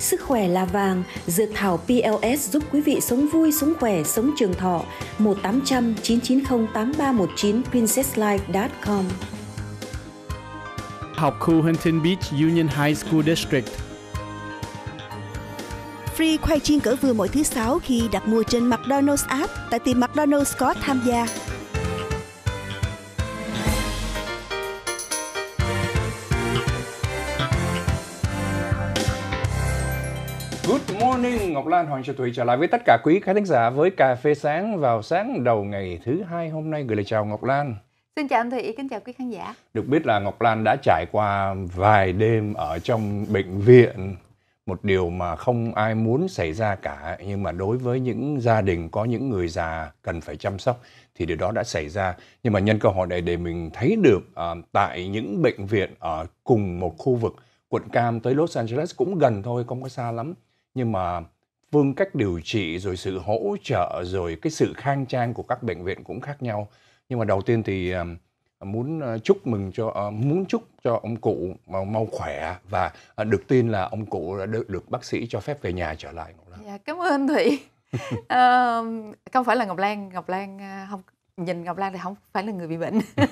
Sức khỏe là vàng, dược thảo PLS giúp quý vị sống vui, sống khỏe, sống trường thọ. 1800 990 8319 princesslife.com Học khu Huntington Beach Union High School District Free khoai chiên cỡ vừa mỗi thứ sáu khi đặt mua trên McDonald's app tại tiệm McDonald's có tham gia. morning, Ngọc Lan Hoàng Sơ Thủy trở lại với tất cả quý khán thính giả với cà phê sáng vào sáng đầu ngày thứ hai hôm nay gửi lời chào Ngọc Lan. Xin chào anh Thủy, kính chào quý khán giả. Được biết là Ngọc Lan đã trải qua vài đêm ở trong bệnh viện, một điều mà không ai muốn xảy ra cả, nhưng mà đối với những gia đình có những người già cần phải chăm sóc thì điều đó đã xảy ra. Nhưng mà nhân cơ hội này để mình thấy được uh, tại những bệnh viện ở cùng một khu vực quận Cam tới Los Angeles cũng gần thôi, không có xa lắm nhưng mà phương cách điều trị rồi sự hỗ trợ rồi cái sự khang trang của các bệnh viện cũng khác nhau nhưng mà đầu tiên thì à, muốn à, chúc mừng cho à, muốn chúc cho ông cụ mau, mau khỏe và được tin là ông cụ đã được, được bác sĩ cho phép về nhà trở lại dạ, cảm ơn thủy à, ờ, không phải là ngọc lan ngọc lan không nhìn ngọc lan thì không phải là người bị bệnh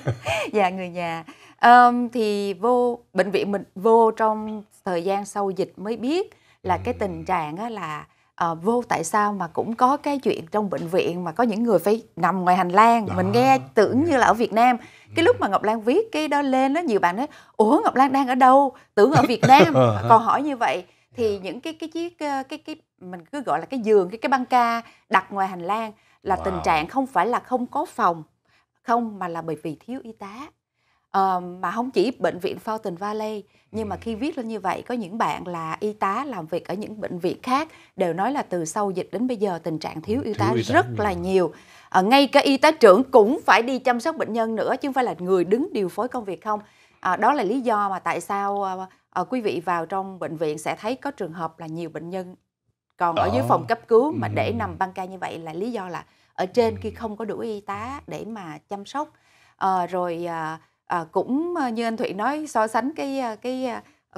dạ người nhà à, thì vô bệnh viện mình vô trong thời gian sau dịch mới biết là cái tình trạng là à, vô tại sao mà cũng có cái chuyện trong bệnh viện mà có những người phải nằm ngoài hành lang đó. mình nghe tưởng như là ở Việt Nam cái lúc mà Ngọc Lan viết cái đó lên đó nhiều bạn nói ủa Ngọc Lan đang ở đâu tưởng ở Việt Nam còn hỏi như vậy thì dạ. những cái cái chiếc cái, cái cái mình cứ gọi là cái giường cái cái băng ca đặt ngoài hành lang là wow. tình trạng không phải là không có phòng không mà là bởi vì thiếu y tá uh, mà không chỉ bệnh viện Fountain Valley nhưng mà khi viết lên như vậy có những bạn là y tá làm việc ở những bệnh viện khác đều nói là từ sau dịch đến bây giờ tình trạng thiếu y tá thiếu rất y là nhiều à, ngay cả y tá trưởng cũng phải đi chăm sóc bệnh nhân nữa chứ không phải là người đứng điều phối công việc không à, đó là lý do mà tại sao à, à, quý vị vào trong bệnh viện sẽ thấy có trường hợp là nhiều bệnh nhân còn ở, ở dưới phòng cấp cứu mà ừ. để nằm băng ca như vậy là lý do là ở trên khi không có đủ y tá để mà chăm sóc à, rồi à, à, cũng ờ, như anh Thụy nói so sánh cái ờ, cái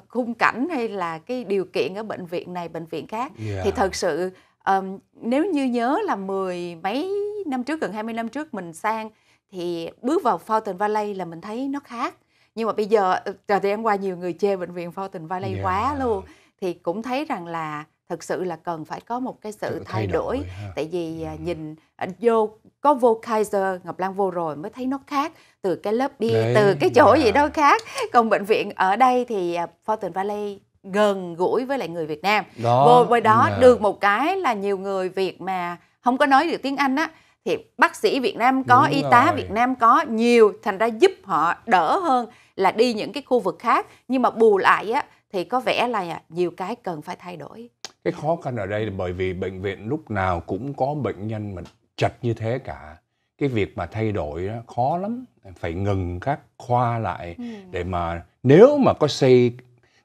khung cảnh hay là cái điều kiện ở bệnh viện này bệnh viện khác yeah. thì thật sự um, nếu như nhớ là mười mấy năm trước gần 20 năm trước mình sang thì bước vào Fountain Valley là mình thấy nó khác nhưng mà bây giờ trời thì em qua nhiều người chê bệnh viện Fountain Valley yeah. quá luôn thì cũng thấy rằng là thực sự là cần phải có một cái sự thay, thay đổi, đổi tại vì ừ. nhìn vô có vô Kaiser Ngọc Lan vô rồi mới thấy nó khác từ cái lớp đi Đấy, từ cái chỗ yeah. gì dạ. đó khác còn bệnh viện ở đây thì à, Fortune Valley gần gũi với lại người Việt Nam đó, vô với đó yeah. Dạ. được một cái là nhiều người Việt mà không có nói được tiếng Anh á thì bác sĩ Việt Nam có Đúng y tá rồi. Việt Nam có nhiều thành ra giúp họ đỡ hơn là đi những cái khu vực khác nhưng mà bù lại á thì có vẻ là à, nhiều cái cần phải thay đổi cái khó khăn ở đây là bởi vì bệnh viện lúc nào cũng có bệnh nhân mình chật như thế cả cái việc mà thay đổi đó khó lắm phải ngừng các khoa lại ừ. để mà nếu mà có xây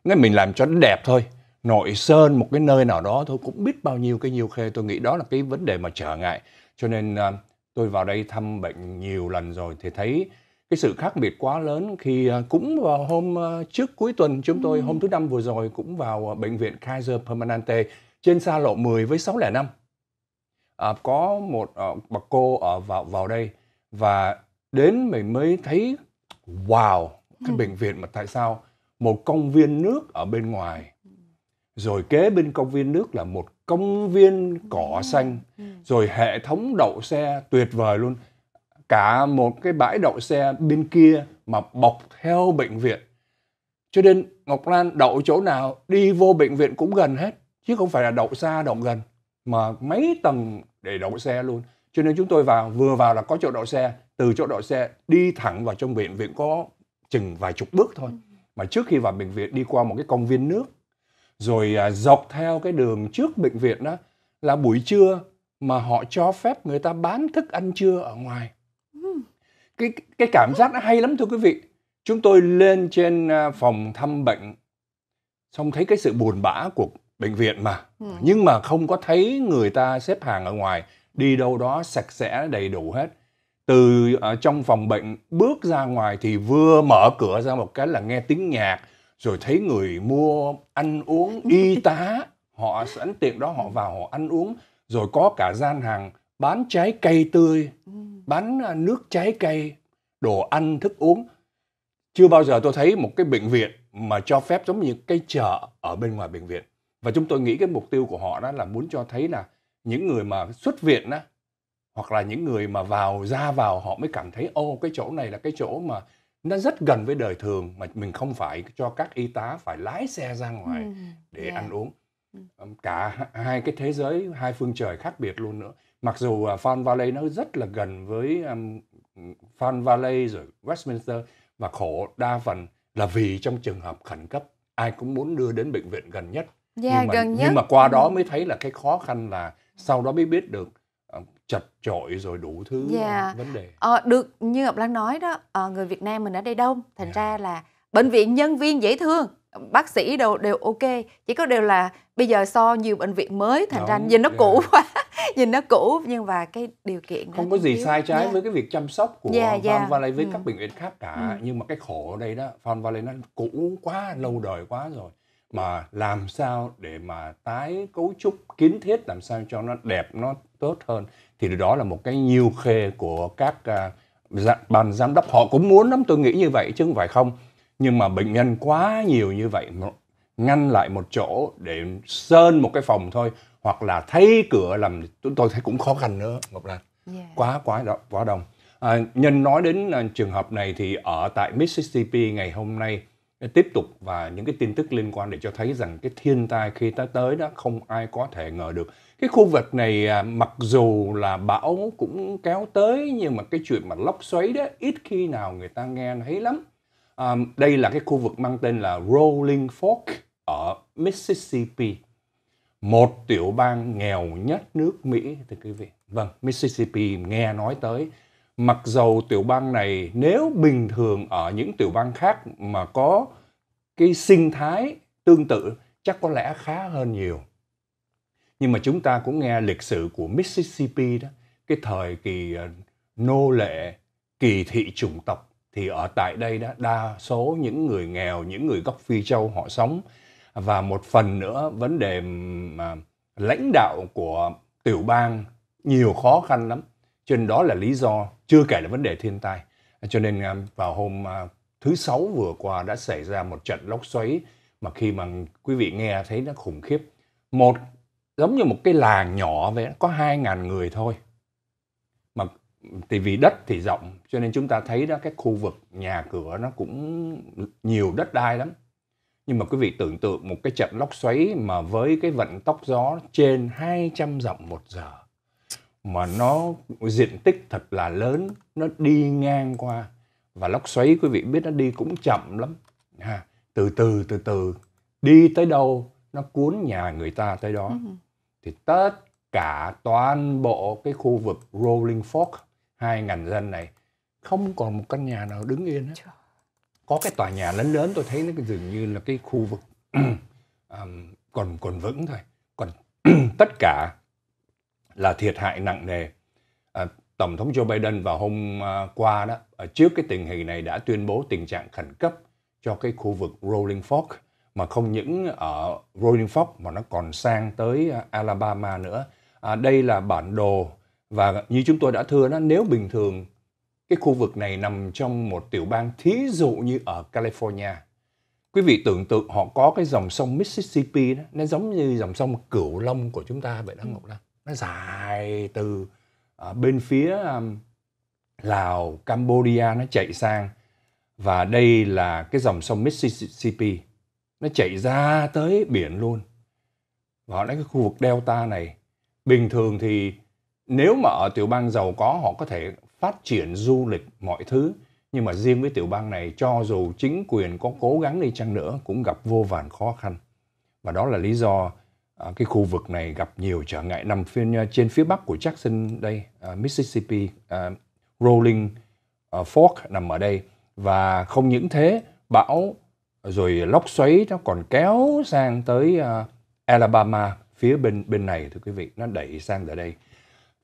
ngay mình làm cho nó đẹp thôi nội sơn một cái nơi nào đó thôi cũng biết bao nhiêu cái nhiều khê tôi nghĩ đó là cái vấn đề mà trở ngại cho nên uh, tôi vào đây thăm bệnh nhiều lần rồi thì thấy cái sự khác biệt quá lớn khi uh, cũng vào hôm uh, trước cuối tuần chúng tôi ừ. hôm thứ năm vừa rồi cũng vào bệnh viện Kaiser Permanente trên xa lộ 10 với 605 à, có một à, bà cô ở vào vào đây và đến mình mới thấy wow cái ừ. bệnh viện mà tại sao một công viên nước ở bên ngoài rồi kế bên công viên nước là một công viên cỏ à, xanh ừ. rồi hệ thống đậu xe tuyệt vời luôn cả một cái bãi đậu xe bên kia mà bọc theo bệnh viện cho nên Ngọc Lan đậu chỗ nào đi vô bệnh viện cũng gần hết chứ không phải là đậu xa đậu gần mà mấy tầng để đậu xe luôn cho nên chúng tôi vào vừa vào là có chỗ đậu xe từ chỗ đậu xe đi thẳng vào trong bệnh viện có chừng vài chục bước thôi mà trước khi vào bệnh viện đi qua một cái công viên nước rồi à, dọc theo cái đường trước bệnh viện đó là buổi trưa mà họ cho phép người ta bán thức ăn trưa ở ngoài cái cái cảm giác nó hay lắm thưa quý vị chúng tôi lên trên à, phòng thăm bệnh xong thấy cái sự buồn bã của bệnh viện mà ừ. nhưng mà không có thấy người ta xếp hàng ở ngoài đi đâu đó sạch sẽ đầy đủ hết từ ở ờ, trong phòng bệnh bước ra ngoài thì vừa mở cửa ra một cái là nghe tiếng nhạc rồi thấy người mua ăn uống y tá họ sẵn tiệm đó họ vào họ ăn uống rồi có cả gian hàng bán trái cây tươi ừ. bán ờ, nước trái cây đồ ăn thức uống chưa bao giờ tôi thấy một cái bệnh viện mà cho phép giống như cái chợ ở bên ngoài bệnh viện và chúng tôi nghĩ cái mục tiêu của họ đó là muốn cho thấy là những người mà xuất viện đó hoặc là những người mà vào ra vào họ mới cảm thấy ô cái chỗ này là cái chỗ mà nó rất gần với đời thường mà mình không phải cho các y tá phải lái xe ra ngoài ừ. để yeah. Dạ. ăn uống ừ. cả hai cái thế giới hai phương trời khác biệt luôn nữa mặc dù Fan à, Valley nó rất là gần với um, Fan Valley rồi Westminster và khổ đa phần là vì trong trường hợp khẩn cấp ai cũng muốn đưa đến bệnh viện gần nhất yeah, nhưng mà, gần nhất. nhưng mà qua đó ừ. mới thấy là cái khó khăn là sau đó mới biết được ờ, chật chội rồi đủ thứ yeah. Dạ. vấn đề ờ, được như ngọc lan nói đó ờ, người việt nam mình ở đây đông thành yeah. Dạ. ra là bệnh viện nhân viên dễ thương bác sĩ đều đều ok chỉ có điều là bây giờ so nhiều bệnh viện mới thành Đúng, ra nhìn nó yeah. cũ dạ. quá nhìn nó cũ nhưng mà cái điều kiện không có gì yếu. sai trái yeah. với cái việc chăm sóc của yeah, Farm yeah. Valley với ừ. các bệnh viện khác cả ừ. nhưng mà cái khổ ở đây đó Farm Valley nó cũ quá lâu đời quá rồi mà làm sao để mà tái cấu trúc kiến thiết làm sao cho nó đẹp nó tốt hơn thì đó là một cái nhiều khê của các uh, ban giám đốc họ cũng muốn lắm tôi nghĩ như vậy chứ không phải không nhưng mà bệnh nhân quá nhiều như vậy ngăn lại một chỗ để sơn một cái phòng thôi hoặc là thay cửa làm chúng tôi thấy cũng khó khăn nữa ngọc lan yeah. quá quá đó quá đông à, nhân nói đến uh, trường hợp này thì ở tại Mississippi ngày hôm nay tiếp tục và những cái tin tức liên quan để cho thấy rằng cái thiên tai khi ta tới đó không ai có thể ngờ được cái khu vực này à, mặc dù là bão cũng kéo tới nhưng mà cái chuyện mà lốc xoáy đó ít khi nào người ta nghe thấy lắm à, đây là cái khu vực mang tên là Rolling Fork ở Mississippi một tiểu bang nghèo nhất nước Mỹ thưa quý vị vâng Mississippi nghe nói tới mặc dầu tiểu bang này nếu bình thường ở những tiểu bang khác mà có cái sinh thái tương tự chắc có lẽ khá hơn nhiều. Nhưng mà chúng ta cũng nghe lịch sử của Mississippi đó, cái thời kỳ ờ, nô lệ, kỳ thị chủng tộc thì ở tại đây đó đa số những người nghèo, những người gốc Phi châu họ sống và một phần nữa vấn đề mà lãnh đạo của tiểu bang nhiều khó khăn lắm cho nên đó là lý do chưa kể là vấn đề thiên tai cho nên à, vào hôm à, thứ sáu vừa qua đã xảy ra một trận lốc xoáy mà khi mà quý vị nghe thấy nó khủng khiếp một giống như một cái làng nhỏ vậy có hai ngàn người thôi mà thì vì đất thì rộng cho nên chúng ta thấy đó cái khu vực nhà cửa nó cũng nhiều đất đai lắm nhưng mà quý vị tưởng tượng một cái trận lốc xoáy mà với cái vận tốc gió trên 200 dặm một giờ mà nó diện tích thật là lớn nó đi ngang qua và lốc xoáy quý vị biết nó đi cũng chậm lắm ha từ từ từ từ đi tới đâu nó cuốn nhà người ta tới đó ừ. thì tất cả toàn bộ cái khu vực Rolling Fork hai ngàn dân này không còn một căn nhà nào đứng yên hết có cái tòa nhà lớn lớn tôi thấy nó dường như là cái khu vực um, còn còn vững thôi còn tất cả là thiệt hại nặng nề. À, Tổng thống Joe Biden vào hôm à, qua đó à, trước cái tình hình này đã tuyên bố tình trạng khẩn cấp cho cái khu vực Rolling Fork mà không những ở Rolling Fork mà nó còn sang tới à, Alabama nữa. À, đây là bản đồ và như chúng tôi đã thưa đó nếu bình thường cái khu vực này nằm trong một tiểu bang thí dụ như ở California. Quý vị tưởng tượng họ có cái dòng sông Mississippi đó, nó giống như dòng sông Cửu Long của chúng ta vậy đó ừ. Ngọc Lan nó dài từ uh, bên phía um, Lào, Cambodia nó chạy sang và đây là cái dòng sông Mississippi nó chạy ra tới biển luôn và lấy cái khu vực delta này bình thường thì nếu mà ở tiểu bang giàu có họ có thể phát triển du lịch mọi thứ nhưng mà riêng với tiểu bang này cho dù chính quyền có cố gắng đi chăng nữa cũng gặp vô vàn khó khăn và đó là lý do Ờ, cái khu vực này gặp nhiều trở ngại nằm phía, ờ, trên phía bắc của Jackson đây, à, Mississippi, à, Rolling à, Fork nằm ở đây và không những thế bão rồi lốc xoáy nó còn kéo sang tới à, Alabama phía bên bên này thưa quý vị nó đẩy sang tới đây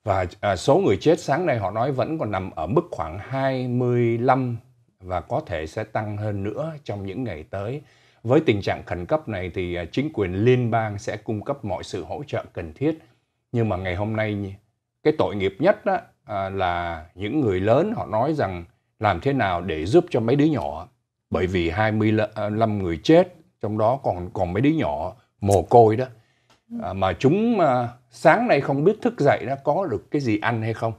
và à, số người chết sáng nay họ nói vẫn còn nằm ở mức khoảng 25 và có thể sẽ tăng hơn nữa trong những ngày tới. Với tình trạng khẩn cấp này thì à, chính quyền liên bang sẽ cung cấp mọi sự hỗ trợ cần thiết. Nhưng mà ngày hôm nay cái tội nghiệp nhất đó, à, là những người lớn họ nói rằng làm thế nào để giúp cho mấy đứa nhỏ bởi vì 25 người chết trong đó còn còn mấy đứa nhỏ mồ côi đó à, mà chúng à, sáng nay không biết thức dậy đã có được cái gì ăn hay không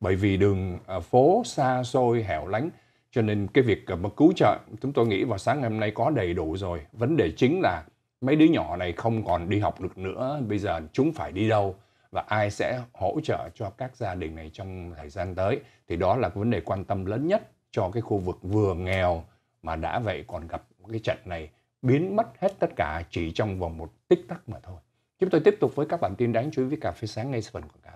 bởi vì đường à, phố xa xôi hẻo lánh cho nên cái việc à, mà cứu trợ chúng tôi nghĩ vào sáng ngày hôm nay có đầy đủ rồi. Vấn đề chính là mấy đứa nhỏ này không còn đi học được nữa, bây giờ chúng phải đi đâu và ai sẽ hỗ trợ cho các gia đình này trong thời gian tới thì đó là vấn đề quan tâm lớn nhất cho cái khu vực vừa nghèo mà đã vậy còn gặp cái trận này biến mất hết tất cả chỉ trong vòng một tích tắc mà thôi. Chúng tôi tiếp tục với các bản tin đáng chú ý với cà phê sáng ngay sau phần quảng cáo.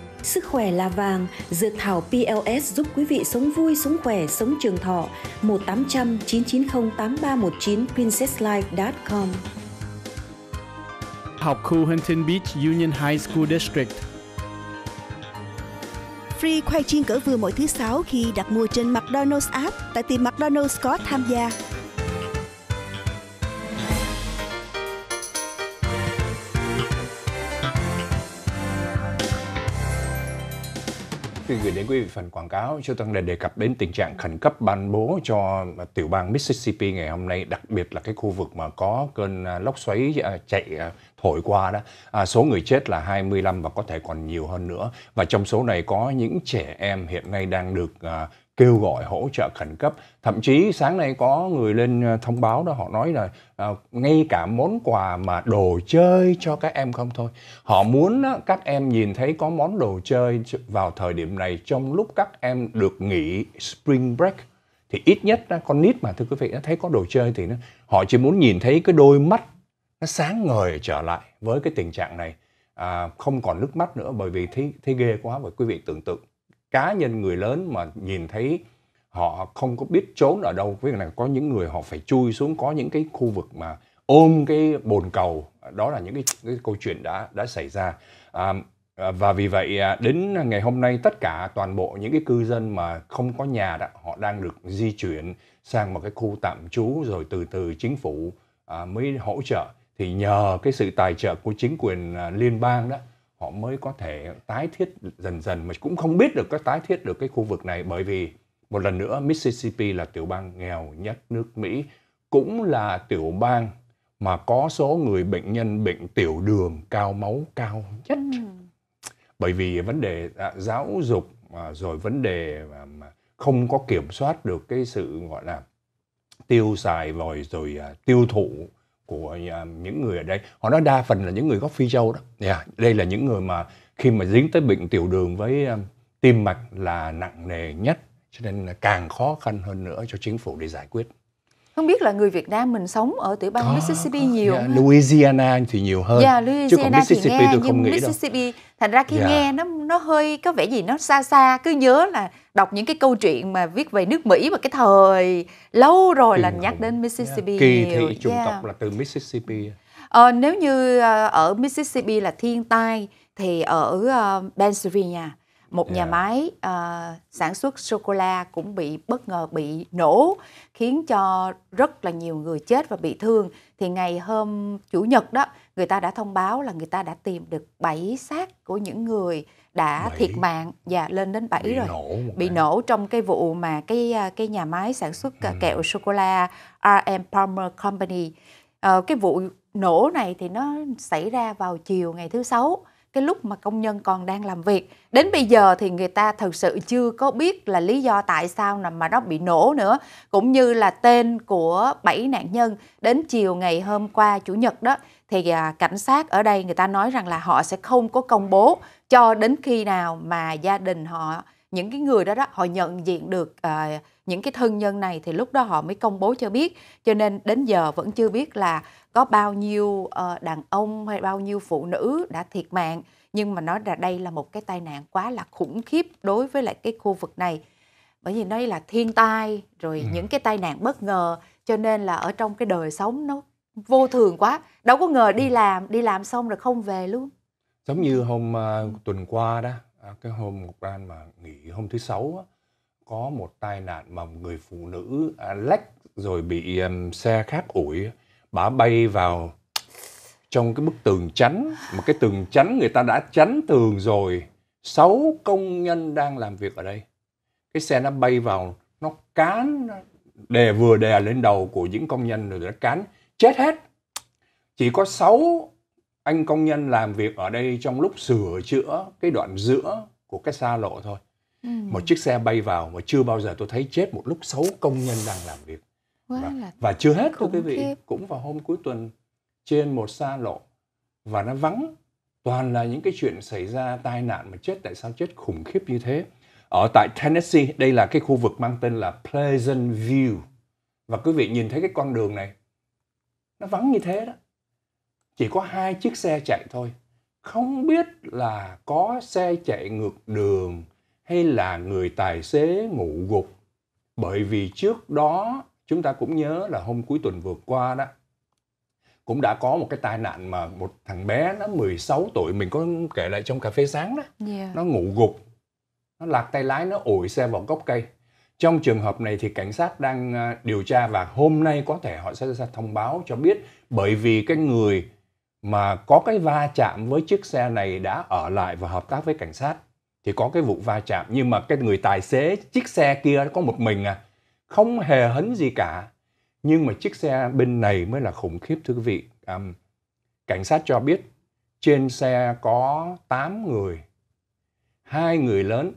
Sức khỏe là vàng, dược thảo PLS giúp quý vị sống vui, sống khỏe, sống trường thọ. 1800 990 8319 princesslife.com Học khu Huntington Beach Union High School District Free khoai chiên cỡ vừa mỗi thứ sáu khi đặt mua trên McDonald's app tại tiệm McDonald's có tham gia. khi gửi đến quý vị phần quảng cáo, chúng tôi đã đề cập đến tình trạng khẩn cấp ban bố cho tiểu bang Mississippi ngày hôm nay, đặc biệt là cái khu vực mà có cơn à, lốc xoáy à, chạy à, thổi qua đó. À, số người chết là 25 và có thể còn nhiều hơn nữa. Và trong số này có những trẻ em hiện nay đang được à, kêu gọi hỗ trợ khẩn cấp thậm chí sáng nay có người lên ờ, thông báo đó họ nói là à, ngay cả món quà mà đồ chơi cho các em không thôi họ muốn á, các em nhìn thấy có món đồ chơi vào thời điểm này trong lúc các em được nghỉ spring break thì ít nhất á, con nít mà thưa quý vị nó thấy có đồ chơi thì nó họ chỉ muốn nhìn thấy cái đôi mắt nó sáng ngời trở lại với cái tình trạng này à, không còn nước mắt nữa bởi vì thấy thấy ghê quá và quý vị tưởng tượng cá nhân người lớn mà nhìn thấy họ không có biết trốn ở đâu với là có những người họ phải chui xuống có những cái khu vực mà ôm cái bồn cầu đó là những cái, cái câu chuyện đã đã xảy ra à, à và vì vậy à, đến ngày hôm nay tất cả toàn bộ những cái cư dân mà không có nhà đó họ đang được di chuyển sang một cái khu tạm trú rồi từ từ chính phủ à, mới hỗ trợ thì nhờ cái sự tài trợ của chính quyền à, liên bang đó họ mới có thể tái thiết dần dần mà cũng không biết được các tái thiết được cái khu vực này bởi vì một lần nữa Mississippi là tiểu bang nghèo nhất nước Mỹ cũng là tiểu bang mà có số người bệnh nhân bệnh tiểu đường cao máu cao nhất ừ. bởi vì vấn đề à, giáo dục à, rồi vấn đề mà không có kiểm soát được cái sự gọi là tiêu xài rồi rồi à, tiêu thụ của à, những người ở đây họ nói đa phần là những người gốc phi châu đó yeah, dạ, đây là những người mà khi mà dính tới bệnh tiểu đường với à, tim mạch là nặng nề nhất cho nên là càng khó khăn hơn nữa cho chính phủ để giải quyết không biết là người Việt Nam mình sống ở tiểu bang có, Mississippi có. nhiều yeah, dạ, Louisiana thì nhiều hơn yeah, dạ, Louisiana chứ còn Mississippi thì nghe, tôi không nghĩ Mississippi, đâu thành ra khi yeah. Dạ. nghe nó nó hơi có vẻ gì nó xa xa cứ nhớ là đọc những cái câu chuyện mà viết về nước Mỹ và cái thời lâu rồi Kinh là nhắc đến Mississippi yeah. kỳ thị chủng yeah. tộc là từ Mississippi ờ, nếu như ờ, ở Mississippi là thiên tai thì ở ờ, Pennsylvania một yeah. nhà dạ. máy uh, sản xuất sô cô la cũng bị bất ngờ bị nổ khiến cho rất là nhiều người chết và bị thương thì ngày hôm chủ nhật đó người ta đã thông báo là người ta đã tìm được 7 xác của những người đã 7. thiệt mạng và dạ, lên đến 7 bị rồi nổ bị này. nổ trong cái vụ mà cái ờ, cái nhà máy sản xuất ờ, ừ. kẹo sô cô la RM Palmer Company uh, cái vụ nổ này thì nó xảy ra vào chiều ngày thứ sáu cái lúc mà công nhân còn đang làm việc đến bây giờ thì người ta thật sự chưa có biết là lý do tại sao mà nó bị nổ nữa cũng như là tên của bảy nạn nhân đến chiều ngày hôm qua chủ nhật đó thì à, cảnh sát ở đây người ta nói rằng là họ sẽ không có công bố cho đến khi nào mà gia đình họ những cái người đó đó họ nhận diện được à, những cái thân nhân này thì lúc đó họ mới công bố cho biết cho nên đến giờ vẫn chưa biết là có bao nhiêu à, đàn ông hay bao nhiêu phụ nữ đã thiệt mạng nhưng mà nói là đây là một cái tai nạn quá là khủng khiếp đối với lại cái khu vực này bởi vì đây là thiên tai rồi ừ. những cái tai nạn bất ngờ cho nên là ở trong cái đời sống nó vô thường quá đâu có ngờ đi ừ. làm đi làm xong rồi không về luôn giống như hôm uh, tuần qua đó À, cái hôm ngọc lan mà nghỉ hôm thứ sáu á, có một tai nạn mà người phụ nữ à, lách rồi bị um, xe khác ủi bà bay vào trong cái bức tường chắn mà cái tường chắn người ta đã chắn tường rồi sáu công nhân đang làm việc ở đây cái xe nó bay vào nó cán đè vừa đè lên đầu của những công nhân rồi nó cán chết hết chỉ có sáu anh công nhân làm việc ở đây trong lúc sửa chữa cái đoạn giữa của cái xa lộ thôi ừ. một chiếc xe bay vào mà chưa bao giờ tôi thấy chết một lúc xấu công nhân đang làm việc Quá và, và chưa hết thưa quý vị khiếp. cũng vào hôm cuối tuần trên một xa lộ và nó vắng toàn là những cái chuyện xảy ra tai nạn mà chết tại sao chết khủng khiếp như thế ở tại Tennessee đây là cái khu vực mang tên là Pleasant View và quý vị nhìn thấy cái con đường này nó vắng như thế đó chỉ có hai chiếc xe chạy thôi không biết là có xe chạy ngược đường hay là người tài xế ngủ gục bởi vì trước đó chúng ta cũng nhớ là hôm cuối tuần vừa qua đó cũng đã có một cái tai nạn mà một thằng bé nó 16 tuổi mình có kể lại trong cà phê sáng đó yeah. Dạ. nó ngủ gục nó lạc tay lái nó ủi xe vào gốc cây trong trường hợp này thì cảnh sát đang à, điều tra và hôm nay có thể họ sẽ ra thông báo cho biết bởi vì cái người mà có cái va chạm với chiếc xe này đã ở lại và hợp tác với cảnh sát thì có cái vụ va chạm nhưng mà cái người tài xế chiếc xe kia có một mình à không hề hấn gì cả nhưng mà chiếc xe bên này mới là khủng khiếp thưa quý vị à, cảnh sát cho biết trên xe có 8 người hai người lớn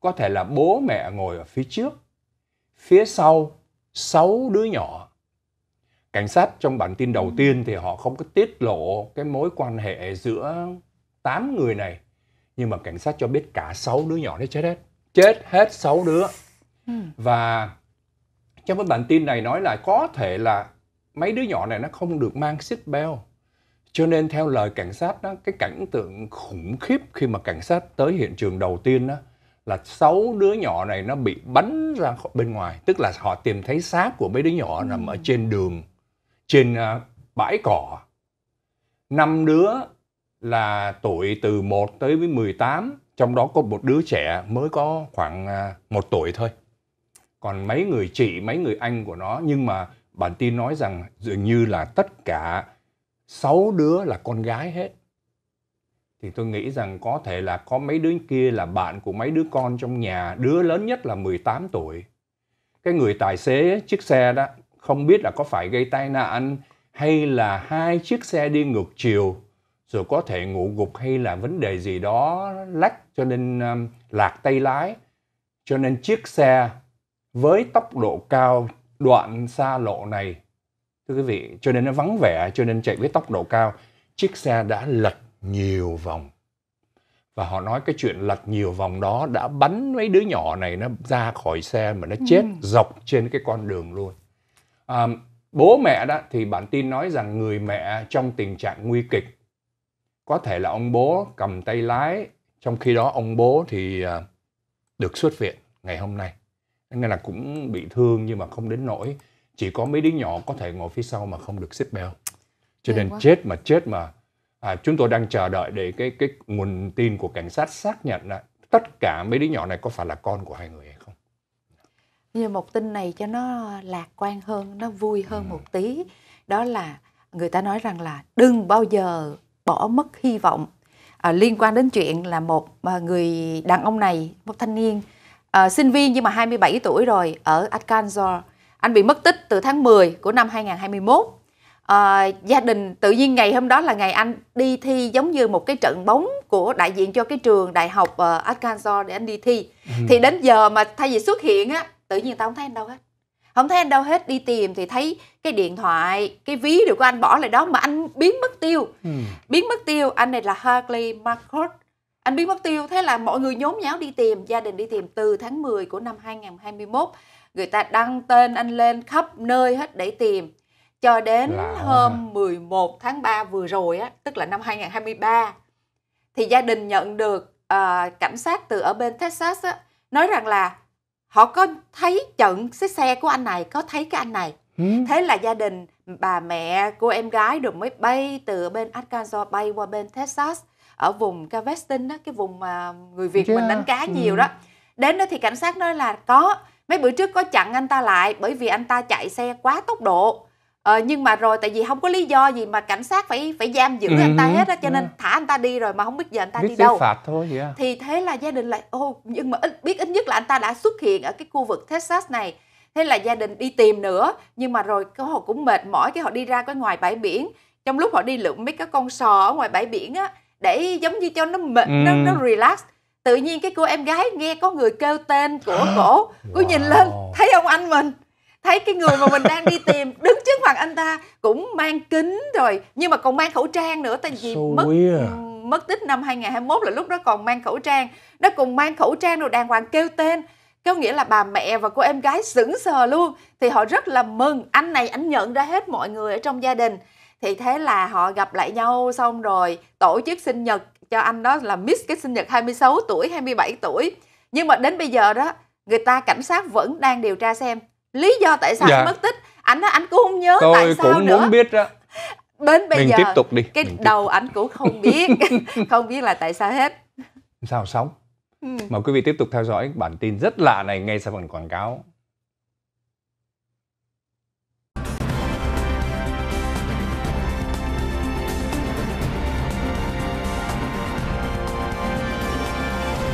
có thể là bố mẹ ngồi ở phía trước phía sau sáu đứa nhỏ cảnh sát trong bản tin đầu ừ. tiên thì họ không có tiết lộ cái mối quan hệ giữa tám người này nhưng mà cảnh sát cho biết cả sáu đứa nhỏ đấy chết hết chết hết sáu đứa ừ. và trong cái bản tin này nói là có thể là mấy đứa nhỏ này nó không được mang xích beo cho nên theo lời cảnh sát đó, cái cảnh tượng khủng khiếp khi mà cảnh sát tới hiện trường đầu tiên đó, là sáu đứa nhỏ này nó bị bắn ra bên ngoài tức là họ tìm thấy xác của mấy đứa nhỏ ừ. nằm ở trên đường trên à, bãi cỏ. Năm đứa là tuổi từ 1 tới 18, trong đó có một đứa trẻ mới có khoảng à, một tuổi thôi. Còn mấy người chị, mấy người anh của nó, nhưng mà bản tin nói rằng dường như là tất cả sáu đứa là con gái hết. Thì tôi nghĩ rằng có thể là có mấy đứa kia là bạn của mấy đứa con trong nhà, đứa lớn nhất là 18 tuổi. Cái người tài xế chiếc xe đó không biết là có phải gây tai nạn hay là hai chiếc xe đi ngược chiều rồi có thể ngủ gục hay là vấn đề gì đó lách cho nên um, lạc tay lái cho nên chiếc xe với tốc độ cao đoạn xa lộ này thưa quý vị cho nên nó vắng vẻ cho nên chạy với tốc độ cao chiếc xe đã lật nhiều vòng và họ nói cái chuyện lật nhiều vòng đó đã bắn mấy đứa nhỏ này nó ra khỏi xe mà nó chết ừ. dọc trên cái con đường luôn à, bố mẹ đó thì bản tin nói rằng người mẹ trong tình trạng nguy kịch có thể là ông bố cầm tay lái trong khi đó ông bố thì à, được xuất viện ngày hôm nay nên là cũng bị thương nhưng mà không đến nỗi chỉ có mấy đứa nhỏ có thể ngồi phía sau mà không được xếp bèo cho nên chết mà chết mà à, chúng tôi đang chờ đợi để cái cái nguồn tin của cảnh sát xác nhận là tất cả mấy đứa nhỏ này có phải là con của hai người hay không như một tin này cho nó lạc quan hơn nó vui hơn ừ. một tí đó là người ta nói rằng là đừng bao giờ bỏ mất hy vọng à, liên quan đến chuyện là một à, người đàn ông này một thanh niên à, sinh viên nhưng mà 27 tuổi rồi ở Arkansas anh bị mất tích từ tháng 10 của năm 2021 à, gia đình tự nhiên ngày hôm đó là ngày anh đi thi giống như một cái trận bóng của đại diện cho cái trường đại học uh, Arkansas để anh đi thi ừ. thì đến giờ mà thay vì xuất hiện á tự nhiên tao không thấy anh đâu hết không thấy anh đâu hết đi tìm thì thấy cái điện thoại cái ví đều của anh bỏ lại đó mà anh biến mất tiêu ừ. biến mất tiêu anh này là Harley Marcot anh biến mất tiêu thế là mọi người nhốn nháo đi tìm gia đình đi tìm từ tháng 10 của năm 2021 người ta đăng tên anh lên khắp nơi hết để tìm cho đến là... hôm 11 tháng 3 vừa rồi á tức là năm 2023 thì gia đình nhận được uh, cảnh sát từ ở bên Texas á nói rằng là họ có thấy trận cái xe của anh này có thấy cái anh này ừ. thế là gia đình bà mẹ cô em gái rồi mới bay từ bên Arkansas bay qua bên Texas ở vùng Galveston đó cái vùng mà người Việt yeah. mình đánh cá ừ. nhiều đó đến đó thì cảnh sát nói là có mấy bữa trước có chặn anh ta lại bởi vì anh ta chạy xe quá tốc độ ờ, nhưng mà rồi tại vì không có lý do gì mà cảnh sát phải phải giam giữ ừ, anh ta ừ, ừ, hết á cho ừ. nên thả anh ta đi rồi mà không biết giờ anh ta biết đi đâu phạt thôi vậy thì thế là gia đình lại ô nhưng mà ít biết ít nhất là anh ta đã xuất hiện ở cái khu vực Texas này thế là gia đình đi tìm nữa nhưng mà rồi họ cũng mệt mỏi cái họ đi ra cái ngoài bãi biển trong lúc họ đi lượm mấy cái con sò ở ngoài bãi biển á để giống như cho nó mệt ừ. nó nó relax tự nhiên cái cô em gái nghe có người kêu tên của cổ cô wow. nhìn lên thấy ông anh mình thấy cái người mà mình đang đi tìm cũng mang kính rồi nhưng mà còn mang khẩu trang nữa tại vì so mất weird à. mất tích năm 2021 là lúc đó còn mang khẩu trang nó cùng mang khẩu trang rồi đàng hoàng kêu tên có nghĩa là bà mẹ và cô em gái sững sờ luôn thì họ rất là mừng anh này anh nhận ra hết mọi người ở trong gia đình thì thế là họ gặp lại nhau xong rồi tổ chức sinh nhật cho anh đó là miss cái sinh nhật 26 tuổi 27 tuổi nhưng mà đến bây giờ đó người ta cảnh sát vẫn đang điều tra xem lý do tại sao dạ. mất tích ảnh nói ảnh cũng không nhớ tôi tại sao cũng nữa. muốn biết đó đến bây mình giờ tiếp tục đi cái mình đầu ảnh cũng không biết không biết là tại sao hết sao sống ừ. mà quý vị tiếp tục theo dõi bản tin rất lạ này ngay sau phần quảng cáo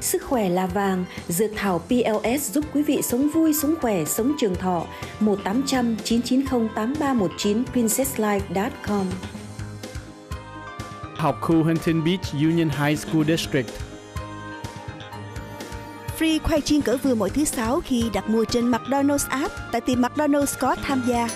Sức khỏe là vàng, dược thảo PLS giúp quý vị sống vui, sống khỏe, sống trường thọ. 1800 990 8319 princesslife.com Học khu Huntington Beach Union High School District Free khoai chiên cỡ vừa mỗi thứ sáu khi đặt mua trên McDonald's app tại tiệm McDonald's có tham gia.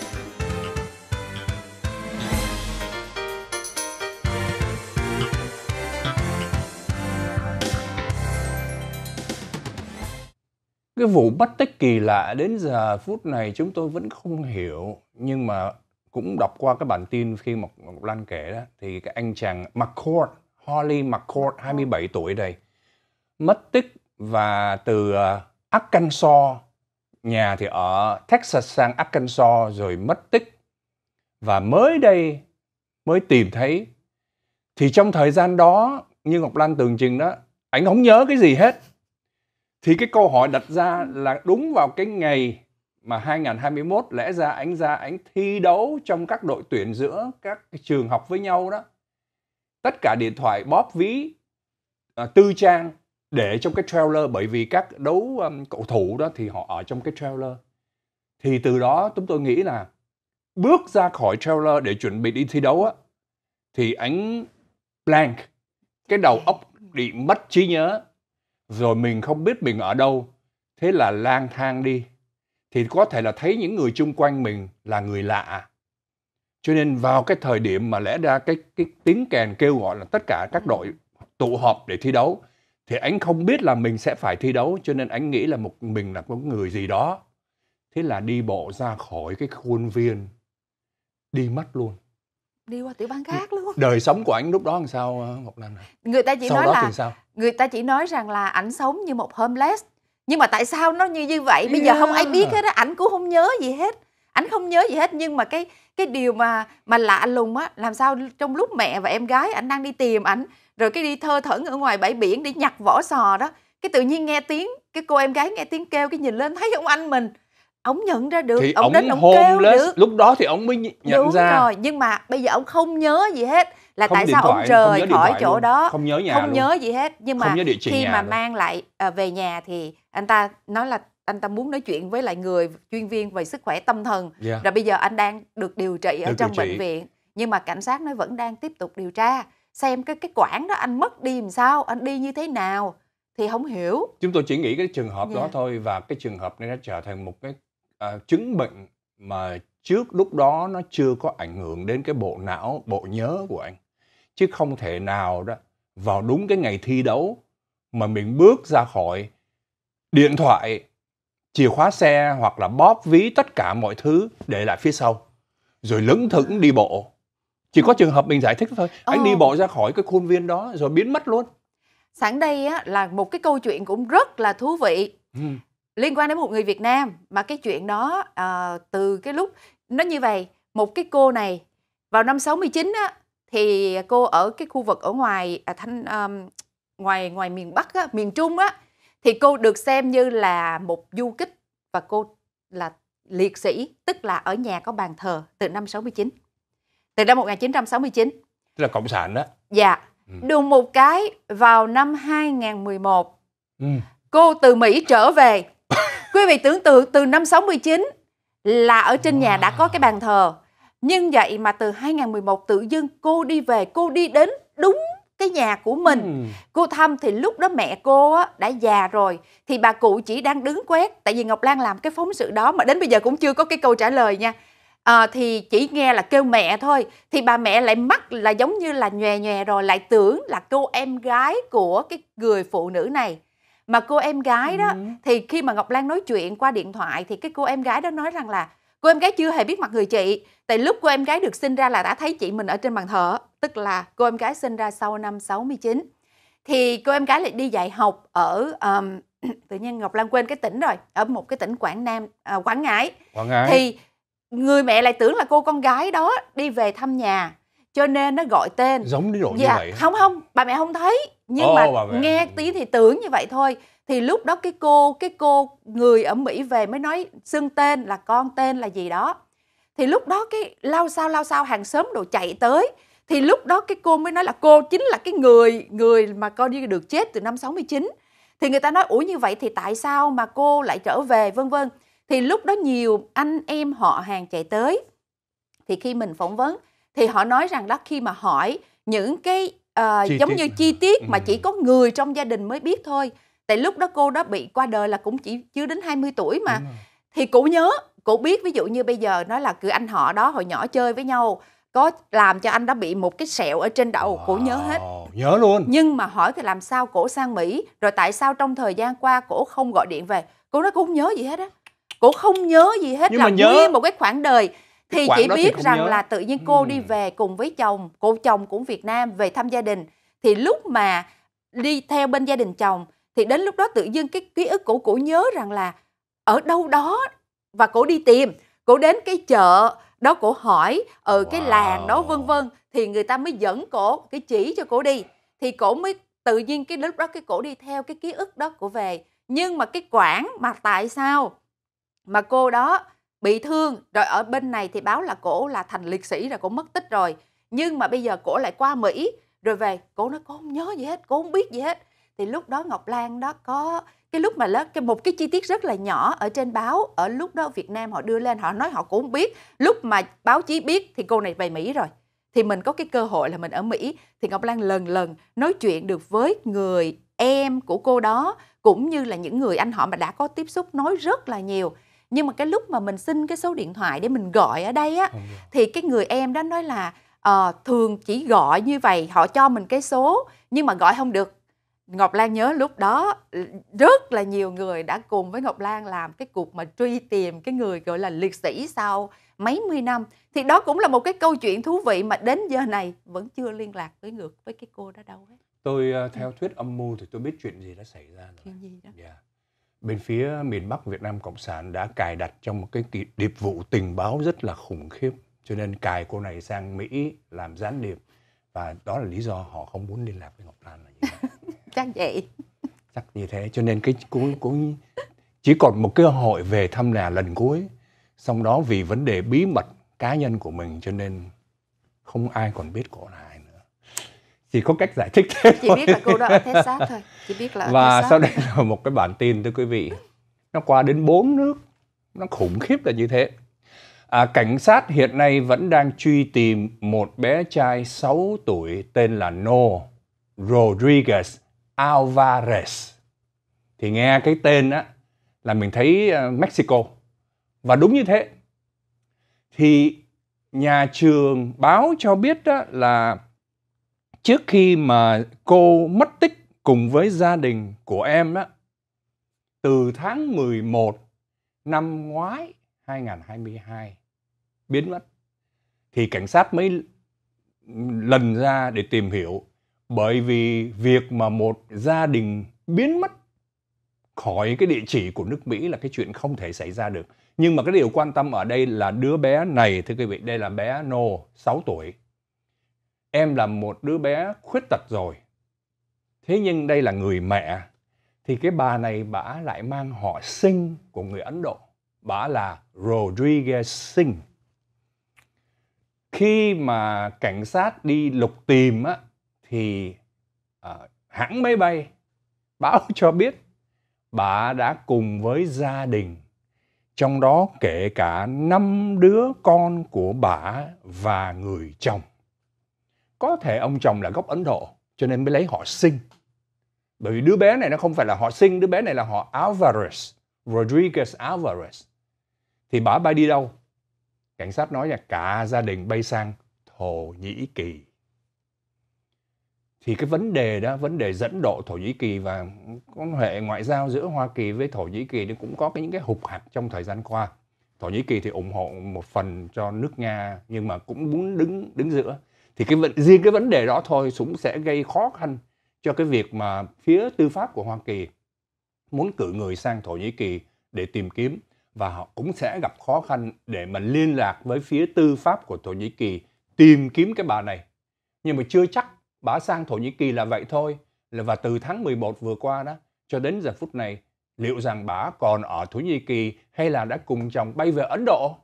cái vụ mất tích kỳ lạ đến giờ phút này chúng tôi vẫn không hiểu nhưng mà cũng đọc qua cái bản tin khi Ngọc, Ngọc Lan kể đó thì cái anh chàng McCord, Holly McCord 27 ờ. tuổi đây mất tích và từ ờ, Arkansas nhà thì ở Texas sang Arkansas rồi mất tích và mới đây mới tìm thấy thì trong thời gian đó như Ngọc Lan tường trình đó anh không nhớ cái gì hết thì cái câu hỏi đặt ra là đúng vào cái ngày mà 2021 lẽ ra anh ra anh thi đấu trong các đội tuyển giữa các trường học với nhau đó tất cả điện thoại bóp ví à, tư trang để trong cái trailer bởi vì các đấu um, cầu thủ đó thì họ ở trong cái trailer thì từ đó chúng tôi nghĩ là bước ra khỏi trailer để chuẩn bị đi thi đấu á thì anh blank cái đầu óc bị mất trí nhớ rồi mình không biết mình ở đâu thế là lang thang đi thì có thể là thấy những người chung quanh mình là người lạ cho nên vào cái thời điểm mà lẽ ra cái cái tiếng kèn kêu gọi là tất cả các đội tụ họp để thi đấu thì anh không biết là mình sẽ phải thi đấu cho nên anh nghĩ là một mình là có người gì đó thế là đi bộ ra khỏi cái khuôn viên đi mất luôn đi qua tiểu bang ừ, khác luôn đời sống của anh lúc đó làm sao ờ, một lần người ta chỉ Sau nói đó là thì sao? người ta chỉ nói rằng là ảnh sống như một homeless nhưng mà tại sao nó như như vậy bây yeah. giờ không ai biết hết á ảnh cũng không nhớ gì hết ảnh không nhớ gì hết nhưng mà cái cái điều mà mà lạ lùng á làm sao trong lúc mẹ và em gái ảnh đang đi tìm ảnh rồi cái đi thơ thẩn ở ngoài bãi biển để nhặt vỏ sò đó cái tự nhiên nghe tiếng cái cô em gái nghe tiếng kêu cái nhìn lên thấy ông anh mình ông nhận ra được thì ông đến ông kêu được lúc đó thì ông mới nhận Đúng ra rồi nhưng mà bây giờ ông không nhớ gì hết là không tại sao thoại, ông rời khỏi chỗ luôn. đó không nhớ nhà không luôn. nhớ gì hết nhưng mà khi mà luôn. mang lại à, về nhà thì anh ta nói là anh ta muốn nói chuyện với lại người chuyên viên về sức khỏe tâm thần yeah. Dạ. rồi bây giờ anh đang được điều trị được ở trong bệnh viện nhưng mà cảnh sát nói vẫn đang tiếp tục điều tra xem cái cái quản đó anh mất đi làm sao anh đi như thế nào thì không hiểu chúng tôi chỉ nghĩ cái trường hợp yeah. đó dạ. thôi và cái trường hợp này nó trở thành một cái à, chứng bệnh mà trước lúc đó nó chưa có ảnh hưởng đến cái bộ não bộ nhớ của anh chứ không thể nào đó vào đúng cái ngày thi đấu mà mình bước ra khỏi điện thoại chìa khóa xe hoặc là bóp ví tất cả mọi thứ để lại phía sau rồi lững thững đi bộ chỉ có trường hợp mình giải thích thôi ờ. anh đi ờ. bộ ra khỏi cái khuôn viên đó rồi biến mất luôn sẵn đây á, là một cái câu chuyện cũng rất là thú vị ừ liên quan đến một người Việt Nam mà cái chuyện đó uh, từ cái lúc nó như vậy một cái cô này vào năm 69 á thì cô ở cái khu vực ở ngoài à, thanh um, ngoài ngoài miền Bắc á, miền Trung á thì cô được xem như là một du kích và cô là liệt sĩ tức là ở nhà có bàn thờ từ năm 69 từ năm 1969 tức là cộng sản đó dạ ừ. đùng một cái vào năm 2011 ừ. cô từ Mỹ trở về Quý vị tưởng tượng từ năm 69 là ở trên wow. nhà đã có cái bàn thờ. Nhưng vậy mà từ 2011 tự dưng cô đi về, cô đi đến đúng cái nhà của mình. Ừ. Cô thăm thì lúc đó mẹ cô đã già rồi thì bà cụ chỉ đang đứng quét tại vì Ngọc Lan làm cái phóng sự đó mà đến bây giờ cũng chưa có cái câu trả lời nha. À, thì chỉ nghe là kêu mẹ thôi thì bà mẹ lại mắc là giống như là nhòe nhòe rồi lại tưởng là cô em gái của cái người phụ nữ này mà cô em gái đó ừ. thì khi mà ngọc lan nói chuyện qua điện thoại thì cái cô em gái đó nói rằng là cô em gái chưa hề biết mặt người chị tại lúc cô em gái được sinh ra là đã thấy chị mình ở trên bàn thờ tức là cô em gái sinh ra sau năm 69 thì cô em gái lại đi dạy học ở um, tự nhiên ngọc lan quên cái tỉnh rồi ở một cái tỉnh quảng nam à, quảng ngãi quảng ngãi thì người mẹ lại tưởng là cô con gái đó đi về thăm nhà cho nên nó gọi tên giống đi độ dạ, như vậy không không bà mẹ không thấy nhưng Ồ, mà nghe tí thì tưởng như vậy thôi thì lúc đó cái cô cái cô người ở mỹ về mới nói xưng tên là con tên là gì đó thì lúc đó cái lao sao lao sao hàng xóm đồ chạy tới thì lúc đó cái cô mới nói là cô chính là cái người người mà coi như được chết từ năm 69 thì người ta nói ủa như vậy thì tại sao mà cô lại trở về vân vân thì lúc đó nhiều anh em họ hàng chạy tới thì khi mình phỏng vấn thì họ nói rằng đó khi mà hỏi những cái uh, giống như chi tiết mà ừ. chỉ có người trong gia đình mới biết thôi tại lúc đó cô đó bị qua đời là cũng chỉ chưa đến 20 tuổi mà thì cụ nhớ cụ biết ví dụ như bây giờ nó là cứ anh họ đó hồi nhỏ chơi với nhau có làm cho anh đó bị một cái sẹo ở trên đầu wow, cổ nhớ hết nhớ luôn nhưng mà hỏi thì làm sao cổ sang mỹ rồi tại sao trong thời gian qua cổ không gọi điện về cô nói cô không nhớ gì hết á cổ không nhớ gì hết nhưng là mà nhớ... nguyên một cái khoảng đời thì chỉ biết thì rằng nhớ. là tự nhiên cô ừ. đi về cùng với chồng cô chồng cũng việt nam về thăm gia đình thì lúc mà đi theo bên gia đình chồng thì đến lúc đó tự dưng cái ký ức của cổ nhớ rằng là ở đâu đó và cổ đi tìm cổ đến cái chợ đó cổ hỏi ở ừ, wow. cái làng đó vân vân thì người ta mới dẫn cổ cái chỉ cho cổ đi thì cổ mới tự nhiên cái lúc đó cái cổ đi theo cái ký ức đó của về nhưng mà cái quảng mà tại sao mà cô đó bị thương rồi ở bên này thì báo là cổ là thành liệt sĩ rồi cổ mất tích rồi nhưng mà bây giờ cổ lại qua mỹ rồi về cổ nó cô không nhớ gì hết cô không biết gì hết thì lúc đó ngọc lan đó có cái lúc mà lớp cái một cái chi tiết rất là nhỏ ở trên báo ở lúc đó việt nam họ đưa lên họ nói họ cũng biết lúc mà báo chí biết thì cô này về mỹ rồi thì mình có cái cơ hội là mình ở mỹ thì ngọc lan lần lần nói chuyện được với người em của cô đó cũng như là những người anh họ mà đã có tiếp xúc nói rất là nhiều nhưng mà cái lúc mà mình xin cái số điện thoại để mình gọi ở đây á thì cái người em đó nói là à, thường chỉ gọi như vậy họ cho mình cái số nhưng mà gọi không được Ngọc Lan nhớ lúc đó rất là nhiều người đã cùng với Ngọc Lan làm cái cuộc mà truy tìm cái người gọi là liệt sĩ sau mấy mươi năm thì đó cũng là một cái câu chuyện thú vị mà đến giờ này vẫn chưa liên lạc với ngược với cái cô đó đâu ấy Tôi uh, theo thuyết âm mưu thì tôi biết chuyện gì đã xảy ra rồi. Chuyện gì đó. Yeah dạ bên phía miền Bắc Việt Nam Cộng sản đã cài đặt trong một cái điệp vụ tình báo rất là khủng khiếp. Cho nên cài cô này sang Mỹ làm gián điệp và đó là lý do họ không muốn liên lạc với Ngọc Lan là gì. Chắc vậy. Chắc như thế cho nên cái cuối cuối chỉ còn một cơ hội về thăm nhà lần cuối. Xong đó vì vấn đề bí mật cá nhân của mình cho nên không ai còn biết cổ là chỉ có cách giải thích thế chỉ thôi. biết là cô đó ở Texas thôi chỉ biết là và Texas. sau đây là một cái bản tin thưa quý vị nó qua đến bốn nước nó khủng khiếp là như thế à, cảnh sát hiện nay vẫn đang truy tìm một bé trai 6 tuổi tên là No Rodriguez Alvarez thì nghe cái tên á là mình thấy ờ, Mexico và đúng như thế thì nhà trường báo cho biết đó là trước khi mà cô mất tích cùng với gia đình của em đó từ tháng 11 năm ngoái 2022 biến mất thì cảnh sát mới lần ra để tìm hiểu bởi vì việc mà một gia đình biến mất khỏi cái địa chỉ của nước Mỹ là cái chuyện không thể xảy ra được. Nhưng mà cái điều quan tâm ở đây là đứa bé này thưa quý vị, đây là bé No 6 tuổi em là một đứa bé khuyết tật rồi thế nhưng đây là người mẹ thì cái bà này bà lại mang họ sinh của người ấn độ bà là rodriguez singh khi mà cảnh sát đi lục tìm á, thì à, hãng máy bay báo cho biết bà đã cùng với gia đình trong đó kể cả năm đứa con của bà và người chồng có thể ông chồng là gốc Ấn Độ cho nên mới lấy họ sinh bởi vì đứa bé này nó không phải là họ sinh đứa bé này là họ Alvarez Rodriguez Alvarez thì bà bay đi đâu cảnh sát nói là cả gia đình bay sang Thổ Nhĩ Kỳ thì cái vấn đề đó vấn đề dẫn độ Thổ Nhĩ Kỳ và quan hệ ngoại giao giữa Hoa Kỳ với Thổ Nhĩ Kỳ nó cũng có cái những cái hục hạc trong thời gian qua Thổ Nhĩ Kỳ thì ủng hộ một phần cho nước Nga nhưng mà cũng muốn đứng đứng giữa thì cái riêng cái vấn đề đó thôi cũng sẽ gây khó khăn cho cái việc mà phía tư pháp của Hoa Kỳ muốn cử người sang Thổ Nhĩ Kỳ để tìm kiếm và họ cũng sẽ gặp khó khăn để mà liên lạc với phía tư pháp của Thổ Nhĩ Kỳ tìm kiếm cái bà này. Nhưng mà chưa chắc bà sang Thổ Nhĩ Kỳ là vậy thôi. Là và từ tháng 11 vừa qua đó cho đến giờ phút này liệu rằng bà còn ở Thổ Nhĩ Kỳ hay là đã cùng chồng bay về Ấn Độ?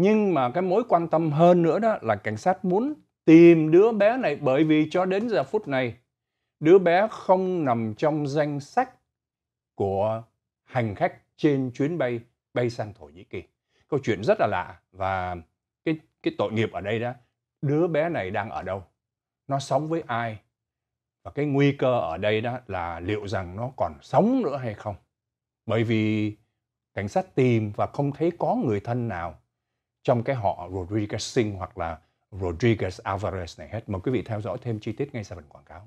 nhưng mà cái mối quan tâm hơn nữa đó là cảnh sát muốn tìm đứa bé này bởi vì cho đến giờ phút này đứa bé không nằm trong danh sách của hành khách trên chuyến bay bay sang Thổ Nhĩ Kỳ. Câu chuyện rất là lạ và cái cái tội nghiệp ở đây đó, đứa bé này đang ở đâu? Nó sống với ai? Và cái nguy cơ ở đây đó là liệu rằng nó còn sống nữa hay không? Bởi vì cảnh sát tìm và không thấy có người thân nào trong cái họ Rodriguez Singh hoặc là Rodriguez Alvarez này hết. Mời quý vị theo dõi thêm chi tiết ngay sau phần quảng cáo.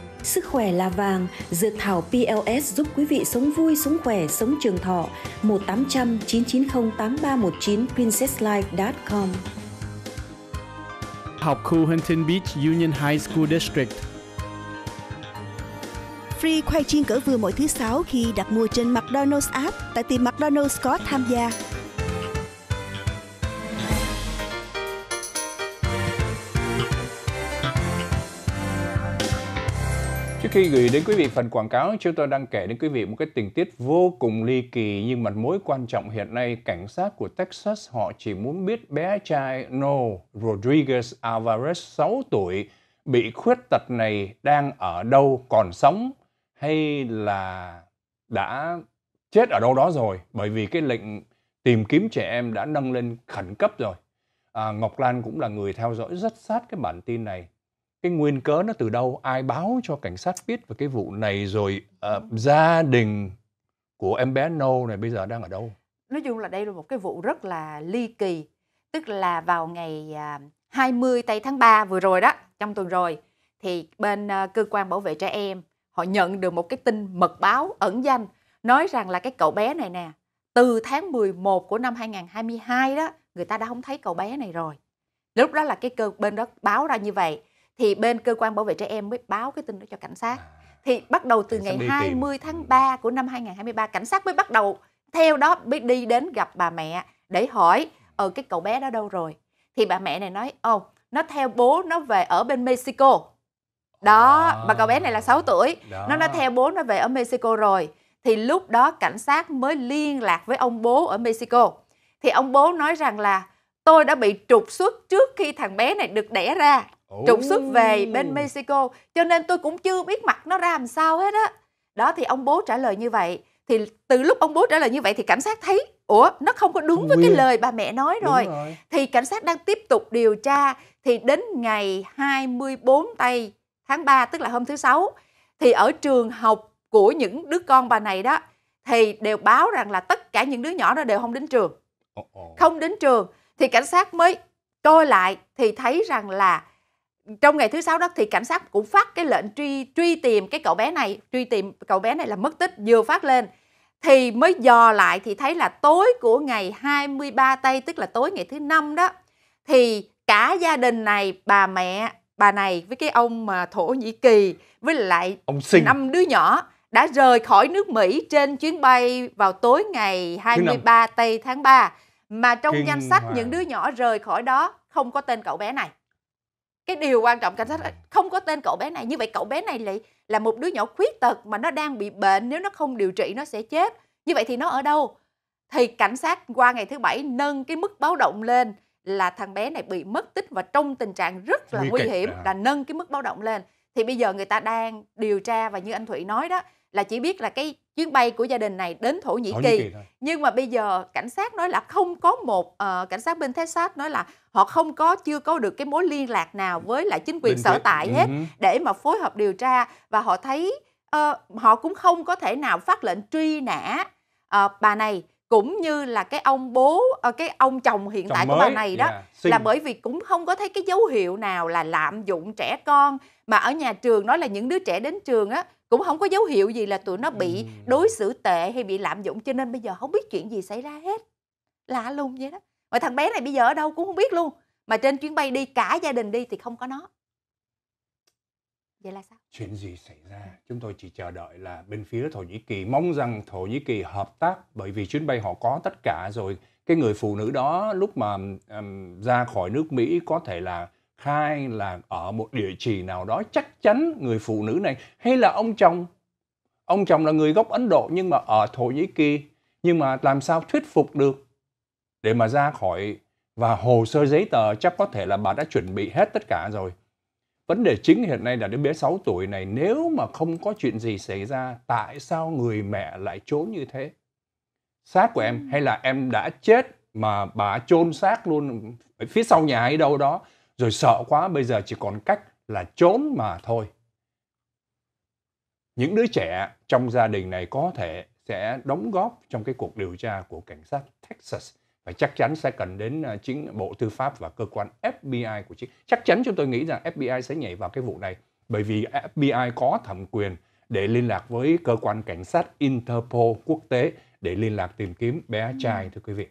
Sức khỏe là vàng, dược thảo PLS giúp quý vị sống vui, sống khỏe, sống trường thọ. 1800 990 8319 princesslife.com Học khu Huntington Beach Union High School District Free khoai chiên cỡ vừa mỗi thứ sáu khi đặt mua trên McDonald's app tại tiệm McDonald's có tham gia. Trước khi gửi đến quý vị phần quảng cáo, chúng tôi đang kể đến quý vị một cái tình tiết vô cùng ly kỳ nhưng mà mối quan trọng hiện nay cảnh sát của Texas họ chỉ muốn biết bé trai Noel Rodriguez Alvarez 6 tuổi bị khuyết tật này đang ở đâu còn sống hay là đã chết ở đâu đó rồi bởi vì cái lệnh tìm kiếm trẻ em đã nâng lên khẩn cấp rồi. À, Ngọc Lan cũng là người theo dõi rất sát cái bản tin này cái nguyên cớ nó từ đâu ai báo cho cảnh sát biết về cái vụ này rồi uh, gia đình của em bé Nô này bây giờ đang ở đâu nói chung là đây là một cái vụ rất là ly kỳ tức là vào ngày 20 à, tây tháng 3 vừa rồi đó trong tuần rồi thì bên ờ, cơ quan bảo vệ trẻ em họ nhận được một cái tin mật báo ẩn danh nói rằng là cái cậu bé này nè từ tháng 11 của năm 2022 đó người ta đã không thấy cậu bé này rồi lúc đó là cái cơ bên đó báo ra như vậy thì bên cơ quan bảo vệ trẻ em mới báo cái tin đó cho cảnh sát à, thì bắt đầu từ ngày 20 tìm. tháng 3 của năm 2023 cảnh sát mới bắt đầu theo đó mới đi đến gặp bà mẹ để hỏi ở ờ, cái cậu bé đó đâu rồi thì bà mẹ này nói ồ nó theo bố nó về ở bên Mexico đó à. bà cậu bé này là 6 tuổi đó. nó nó theo bố nó về ở Mexico rồi thì lúc đó cảnh sát mới liên lạc với ông bố ở Mexico thì ông bố nói rằng là tôi đã bị trục xuất trước khi thằng bé này được đẻ ra trục xuất về bên Mexico cho nên tôi cũng chưa biết mặt nó ra làm sao hết á đó thì ông bố trả lời như vậy thì từ lúc ông bố trả lời như vậy thì cảnh sát thấy ủa nó không có đúng với cái lời bà mẹ nói rồi. rồi thì cảnh sát đang tiếp tục điều tra thì đến ngày 24 tây tháng 3 tức là hôm thứ sáu thì ở trường học của những đứa con bà này đó thì đều báo rằng là tất cả những đứa nhỏ đó đều không đến trường không đến trường thì cảnh sát mới coi lại thì thấy rằng là trong ngày thứ sáu đó thì cảnh sát cũng phát cái lệnh truy truy tìm cái cậu bé này truy tìm cậu bé này là mất tích vừa phát lên thì mới dò lại thì thấy là tối của ngày 23 tây tức là tối ngày thứ năm đó thì cả gia đình này bà mẹ bà này với cái ông mà thổ nhĩ kỳ với lại ông năm đứa nhỏ đã rời khỏi nước Mỹ trên chuyến bay vào tối ngày 23 tây tháng 3 mà trong Kinh danh sách Hòa. những đứa nhỏ rời khỏi đó không có tên cậu bé này cái điều quan trọng cảnh sát không có tên cậu bé này như vậy cậu bé này lại là một đứa nhỏ khuyết tật mà nó đang bị bệnh nếu nó không điều trị nó sẽ chết như vậy thì nó ở đâu thì cảnh sát qua ngày thứ bảy nâng cái mức báo động lên là thằng bé này bị mất tích và trong tình trạng rất là nguy, nguy hiểm à. là nâng cái mức báo động lên thì bây giờ người ta đang điều tra và như anh thụy nói đó là chỉ biết là cái chuyến bay của gia đình này đến Thổ Nhĩ, Thổ Nhĩ Kỳ. Kỳ Nhưng mà bây giờ cảnh sát nói là không có một uh, cảnh sát bên Texas nói là họ không có chưa có được cái mối liên lạc nào với lại chính quyền bên sở tại hết uh-huh. để mà phối hợp điều tra và họ thấy uh, họ cũng không có thể nào phát lệnh truy nã uh, bà này cũng như là cái ông bố uh, cái ông chồng hiện chồng tại mới, của bà này đó yeah, là bởi vì cũng không có thấy cái dấu hiệu nào là lạm dụng trẻ con mà ở nhà trường nói là những đứa trẻ đến trường á cũng không có dấu hiệu gì là tụi nó bị đối xử tệ hay bị lạm dụng cho nên bây giờ không biết chuyện gì xảy ra hết lạ luôn vậy đó mà thằng bé này bây giờ ở đâu cũng không biết luôn mà trên chuyến bay đi cả gia đình đi thì không có nó vậy là sao chuyện gì xảy ra chúng tôi chỉ chờ đợi là bên phía thổ nhĩ kỳ mong rằng thổ nhĩ kỳ hợp tác bởi vì chuyến bay họ có tất cả rồi cái người phụ nữ đó lúc mà um, ra khỏi nước mỹ có thể là hai là ở một địa chỉ nào đó chắc chắn người phụ nữ này hay là ông chồng ông chồng là người gốc ấn độ nhưng mà ở thổ nhĩ kỳ nhưng mà làm sao thuyết phục được để mà ra khỏi và hồ sơ giấy tờ chắc có thể là bà đã chuẩn bị hết tất cả rồi vấn đề chính hiện nay là đứa bé 6 tuổi này nếu mà không có chuyện gì xảy ra tại sao người mẹ lại trốn như thế xác của em ừ. hay là em đã chết mà bà chôn xác luôn phía sau nhà hay đâu đó rồi sợ quá bây giờ chỉ còn cách là trốn mà thôi. Những đứa trẻ trong gia đình này có thể sẽ đóng góp trong cái cuộc điều tra của cảnh sát Texas và chắc chắn sẽ cần đến à, chính Bộ Tư pháp và cơ quan FBI của chính. Chắc chắn chúng tôi nghĩ rằng FBI sẽ nhảy vào cái vụ này bởi vì FBI có thẩm quyền để liên lạc với cơ quan cảnh sát Interpol quốc tế để liên lạc tìm kiếm bé ừ. trai thưa quý vị.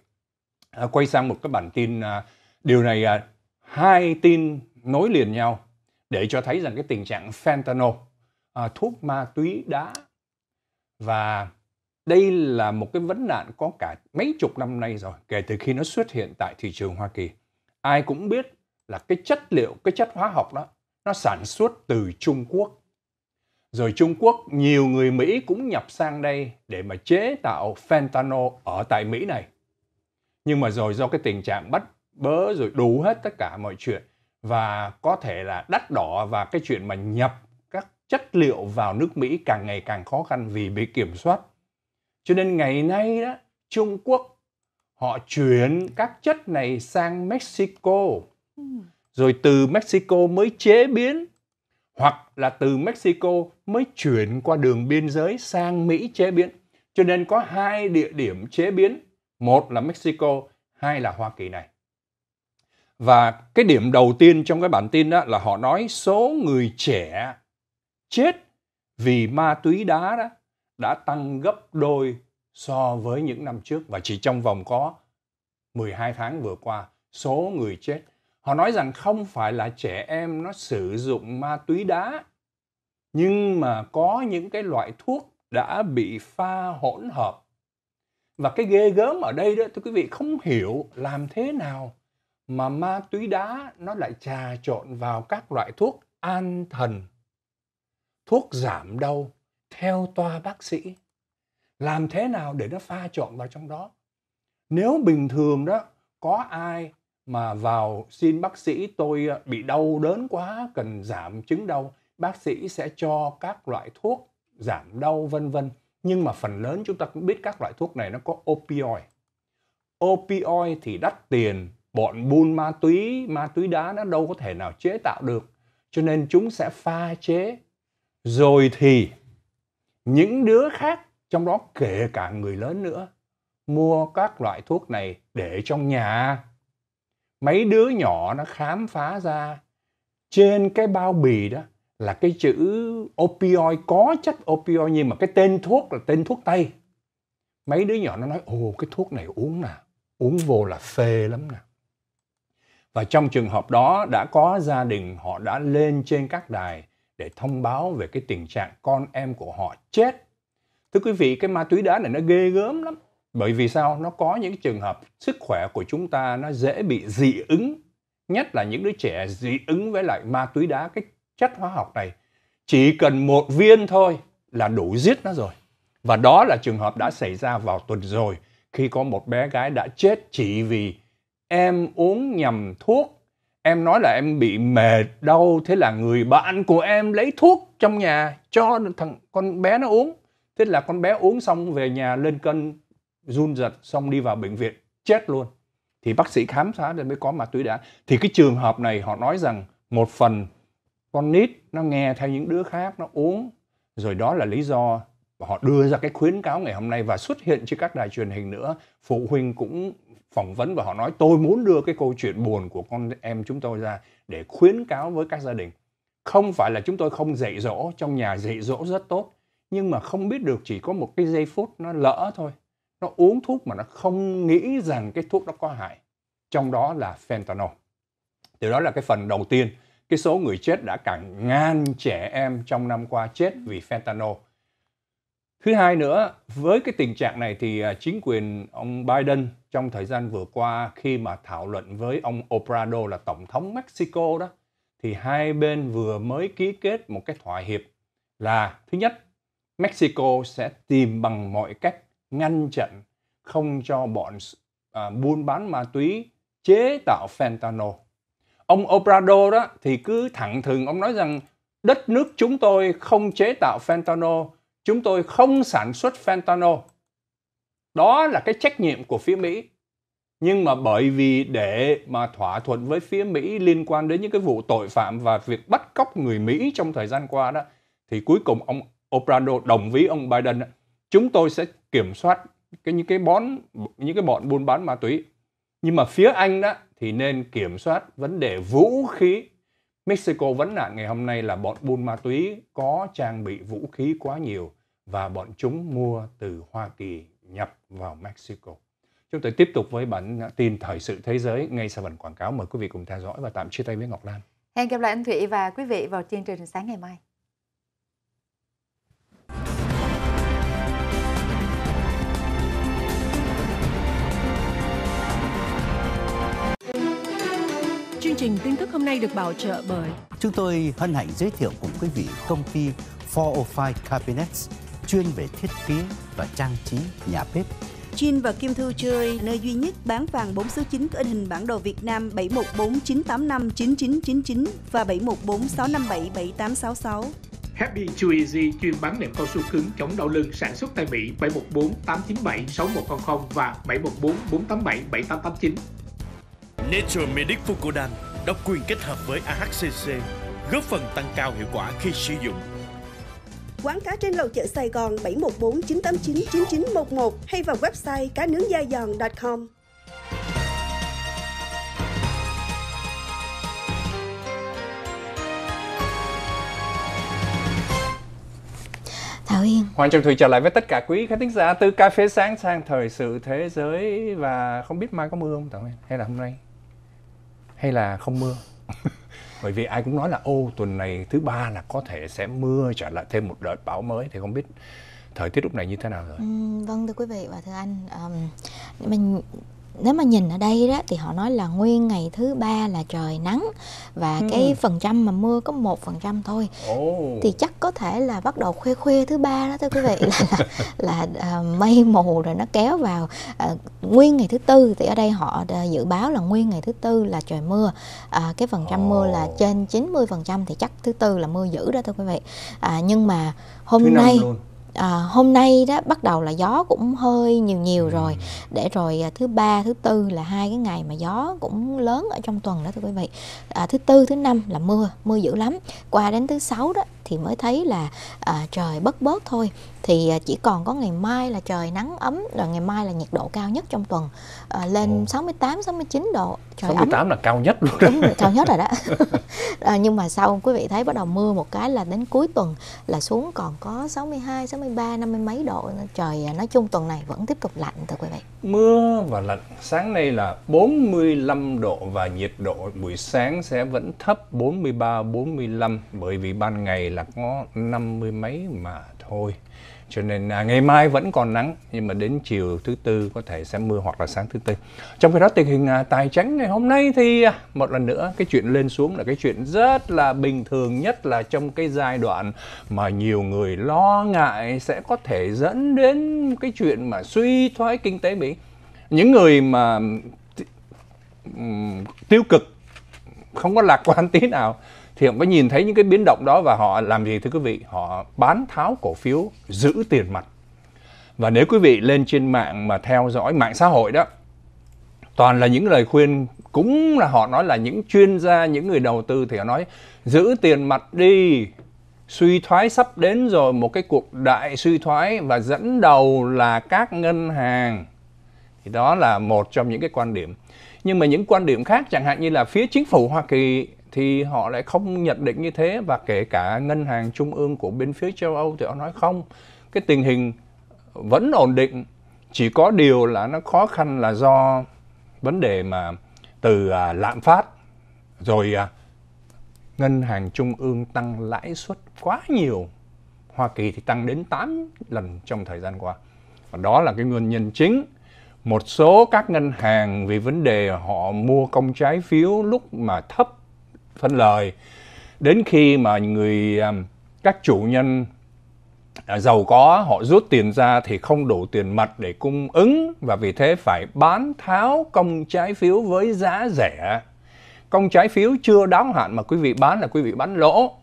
À, quay sang một cái bản tin à, điều này à, hai tin nối liền nhau để cho thấy rằng cái tình trạng fentanyl, à, thuốc ma túy đá và đây là một cái vấn nạn có cả mấy chục năm nay rồi kể từ khi nó xuất hiện tại thị trường Hoa Kỳ. Ai cũng biết là cái chất liệu, cái chất hóa học đó nó sản xuất từ Trung Quốc. Rồi Trung Quốc nhiều người Mỹ cũng nhập sang đây để mà chế tạo fentanyl ở tại Mỹ này. Nhưng mà rồi do cái tình trạng bắt bớ rồi đủ hết tất cả mọi chuyện và có thể là đắt đỏ và cái chuyện mà nhập các chất liệu vào nước Mỹ càng ngày càng khó khăn vì bị kiểm soát. Cho nên ngày nay đó, Trung Quốc họ chuyển các chất này sang Mexico. Ừ. Rồi từ Mexico mới chế biến hoặc là từ Mexico mới chuyển qua đường biên giới sang Mỹ chế biến. Cho nên có hai địa điểm chế biến, một là Mexico, hai là Hoa Kỳ này. Và cái điểm đầu tiên trong cái bản tin đó là họ nói số người trẻ chết vì ma túy đá đó đã tăng gấp đôi so với những năm trước và chỉ trong vòng có 12 tháng vừa qua số người chết. Họ nói rằng không phải là trẻ em nó sử dụng ma túy đá nhưng mà có những cái loại thuốc đã bị pha hỗn hợp. Và cái ghê gớm ở đây đó thưa quý vị không hiểu làm thế nào mà ma túy đá nó lại trà trộn vào các loại thuốc an thần, thuốc giảm đau theo toa bác sĩ. Làm thế nào để nó pha trộn vào trong đó? Nếu bình thường đó có ai mà vào xin bác sĩ tôi ờ, bị đau đớn quá cần giảm chứng đau, bác sĩ sẽ cho các loại thuốc giảm đau vân vân. Nhưng mà phần lớn chúng ta cũng biết các loại thuốc này nó có opioid. Opioid thì đắt tiền, bọn buôn ma túy ma túy đá nó đâu có thể nào chế tạo được cho nên chúng sẽ pha chế rồi thì những đứa khác trong đó kể cả người lớn nữa mua các loại thuốc này để trong nhà mấy đứa nhỏ nó khám phá ra trên cái bao bì đó là cái chữ opioid có chất opioid nhưng mà cái tên thuốc là tên thuốc tây mấy đứa nhỏ nó nói ồ cái thuốc này uống nào uống vô là phê lắm nào và trong trường hợp đó đã có gia đình họ đã lên trên các đài để thông báo về cái tình trạng con em của họ chết. Thưa quý vị, cái ma túy đá này nó ghê gớm lắm. Bởi vì sao? Nó có những trường hợp sức khỏe của chúng ta nó dễ bị dị ứng. Nhất là những đứa trẻ dị ứng với lại ma túy đá, cái chất hóa học này. Chỉ cần một viên thôi là đủ giết nó rồi. Và đó là trường hợp đã xảy ra vào tuần rồi khi có một bé gái đã chết chỉ vì em uống nhầm thuốc em nói là em bị mệt đau thế là người bạn của em lấy thuốc trong nhà cho thằng con bé nó uống thế là con bé uống xong về nhà lên cân run giật xong đi vào bệnh viện chết luôn thì bác sĩ khám phá ra mới có ma túy đá thì cái trường hợp này họ nói rằng một phần con nít nó nghe theo những đứa khác nó uống rồi đó là lý do họ đưa ra cái khuyến cáo ngày hôm nay và xuất hiện trên các đài truyền hình nữa phụ huynh cũng phỏng vấn và họ nói tôi muốn đưa cái câu chuyện buồn của con em chúng tôi ra để khuyến cáo với các gia đình không phải là chúng tôi không dạy dỗ trong nhà dạy dỗ rất tốt nhưng mà không biết được chỉ có một cái giây phút nó lỡ thôi nó uống thuốc mà nó không nghĩ rằng cái thuốc đó có hại trong đó là fentanyl từ đó là cái phần đầu tiên cái số người chết đã cả ngàn trẻ em trong năm qua chết vì fentanyl thứ hai nữa với cái tình trạng này thì à, chính quyền ông Biden trong thời gian vừa qua khi mà thảo luận với ông Obrador là tổng thống Mexico đó thì hai bên vừa mới ký kết một cái thỏa hiệp là thứ nhất Mexico sẽ tìm bằng mọi cách ngăn chặn không cho bọn à, buôn bán ma túy chế tạo fentanyl. Ông Obrador đó thì cứ thẳng thừng ông nói rằng đất nước chúng tôi không chế tạo fentanyl, chúng tôi không sản xuất fentanyl đó là cái trách nhiệm của phía mỹ nhưng mà bởi vì để mà thỏa thuận với phía mỹ liên quan đến những cái vụ tội phạm và việc bắt cóc người mỹ trong thời gian qua đó thì cuối cùng ông Obrador đồng với ông Biden chúng tôi sẽ kiểm soát cái những cái bón những cái bọn buôn bán ma túy nhưng mà phía anh đó thì nên kiểm soát vấn đề vũ khí Mexico vấn nạn ngày hôm nay là bọn buôn ma túy có trang bị vũ khí quá nhiều và bọn chúng mua từ Hoa Kỳ nhập vào Mexico. Chúng tôi tiếp tục với bản tin thời sự thế giới ngay sau bản quảng cáo. Mời quý vị cùng theo dõi và tạm chia tay với Ngọc Lan. Hẹn gặp lại anh Thụy và quý vị vào chương trình sáng ngày mai. Chương trình tin tức hôm nay được bảo trợ bởi Chúng tôi hân hạnh giới thiệu cùng quý vị công ty 405 Cabinets chuyên về thiết kế và trang trí nhà bếp. Chin và Kim Thư chơi nơi duy nhất bán vàng 4 số 9 có in hình bản đồ Việt Nam 7149859999 và 7146577866. Happy Too Easy chuyên bán nệm cao su cứng chống đau lưng sản xuất tại Mỹ 714 897 6100 và 714 487 7889. Nature Medic Fucodan độc quyền kết hợp với AHCC góp phần tăng cao hiệu quả khi sử dụng Quán cá trên lầu chợ Sài Gòn 714 989 9911 hay vào website cá nướng da giòn.com. Thảo Hiên Hoàng Trần Thùy trở lại với tất cả quý khán thính giả Từ cà phê sáng sang thời sự thế giới Và không biết mai có mưa không Thảo Hay là hôm nay Hay là không mưa bởi vì ai cũng nói là ô tuần này thứ ba là có thể sẽ mưa trở lại thêm một đợt bão mới thì không biết thời tiết lúc này như thế nào rồi? Ừ, vâng thưa quý vị và thưa anh, um, mình nếu mà nhìn ở đây đó thì họ nói là nguyên ngày thứ ba là trời nắng và ừ. cái phần trăm mà mưa có một phần trăm thôi oh. thì chắc có thể là bắt đầu khuya khuya thứ ba đó thưa quý vị là là, là uh, mây mù rồi nó kéo vào uh, nguyên ngày thứ tư thì ở đây họ uh, dự báo là nguyên ngày thứ tư là trời mưa uh, cái phần trăm oh. mưa là trên 90 phần trăm thì chắc thứ tư là mưa dữ đó thưa quý vị uh, nhưng mà hôm nay luôn à, hôm nay đó bắt đầu là gió cũng hơi nhiều nhiều ừ. rồi để rồi à, thứ ba thứ tư là hai cái ngày mà gió cũng lớn ở trong tuần đó thưa quý vị à, thứ tư thứ năm là mưa mưa dữ lắm qua đến thứ sáu đó thì mới thấy là à, trời bất bớt thôi thì à, chỉ còn có ngày mai là trời nắng ấm rồi ngày mai là nhiệt độ cao nhất trong tuần à, lên Ồ. 68 69 độ trời 68 ấm. là cao nhất luôn đúng cao nhất rồi đó à, nhưng mà sau quý vị thấy bắt đầu mưa một cái là đến cuối tuần là xuống còn có 62 63 50 mấy độ trời à, nói chung tuần này vẫn tiếp tục lạnh thưa quý vị mưa và lạnh sáng nay là 45 độ và nhiệt độ buổi sáng sẽ vẫn thấp 43 45 bởi vì ban ngày là là có năm mươi mấy mà thôi cho nên à, ngày mai vẫn còn nắng nhưng mà đến chiều thứ tư có thể sẽ mưa hoặc là sáng thứ tư trong khi đó tình hình à, tài chính ngày hôm nay thì à, một lần nữa cái chuyện lên xuống là cái chuyện rất là bình thường nhất là trong cái giai đoạn mà nhiều người lo ngại sẽ có thể dẫn đến cái chuyện mà suy thoái kinh tế mỹ những người mà tiêu cực không có lạc quan tí nào thì họ có nhìn thấy những cái biến động đó và họ làm gì thưa quý vị họ bán tháo cổ phiếu giữ tiền mặt và nếu quý vị lên trên mạng mà theo dõi mạng xã hội đó toàn là những lời khuyên cũng là họ nói là những chuyên gia những người đầu tư thì họ nói giữ tiền mặt đi suy thoái sắp đến rồi một cái cuộc đại suy thoái và dẫn đầu là các ngân hàng thì đó là một trong những cái quan điểm nhưng mà những quan điểm khác chẳng hạn như là phía chính phủ Hoa Kỳ thì họ lại không nhận định như thế và kể cả ngân hàng trung ương của bên phía châu Âu thì họ nói không cái tình hình vẫn ổn định chỉ có điều là nó khó khăn là do vấn đề mà từ à, lạm phát rồi à, ngân hàng trung ương tăng lãi suất quá nhiều Hoa Kỳ thì tăng đến 8 lần trong thời gian qua và đó là cái nguyên nhân chính một số các ngân hàng vì vấn đề họ mua công trái phiếu lúc mà thấp phân lời đến khi mà người à, các chủ nhân à, giàu có họ rút tiền ra thì không đủ tiền mặt để cung ứng và vì thế phải bán tháo công trái phiếu với giá rẻ công trái phiếu chưa đáo hạn mà quý vị bán là quý vị bán lỗ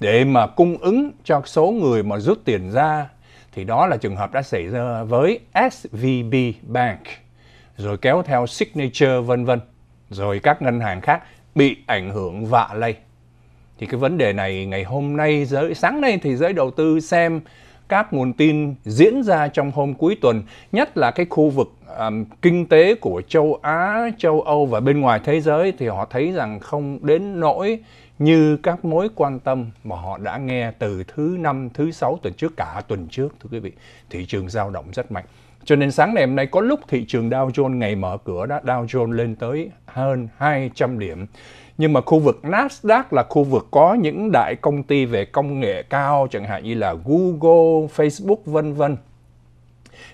để mà cung ứng cho số người mà rút tiền ra thì đó là trường hợp đã xảy ra với SVB Bank rồi kéo theo Signature vân vân rồi các ngân hàng khác bị ảnh hưởng vạ lây. Thì cái vấn đề này ngày hôm nay, giới sáng nay thì giới đầu tư xem các nguồn tin diễn ra trong hôm cuối tuần, nhất là cái khu vực um, kinh tế của châu Á, châu Âu và bên ngoài thế giới thì họ thấy rằng không đến nỗi như các mối quan tâm mà họ đã nghe từ thứ năm, thứ sáu tuần trước cả tuần trước thưa quý vị. Thị trường dao động rất mạnh. Cho nên sáng ngày hôm nay có lúc thị trường Dow Jones ngày mở cửa đó, Dow Jones lên tới hơn 200 điểm. Nhưng mà khu vực Nasdaq là khu vực có những đại công ty về công nghệ cao, chẳng hạn như là Google, Facebook, vân vân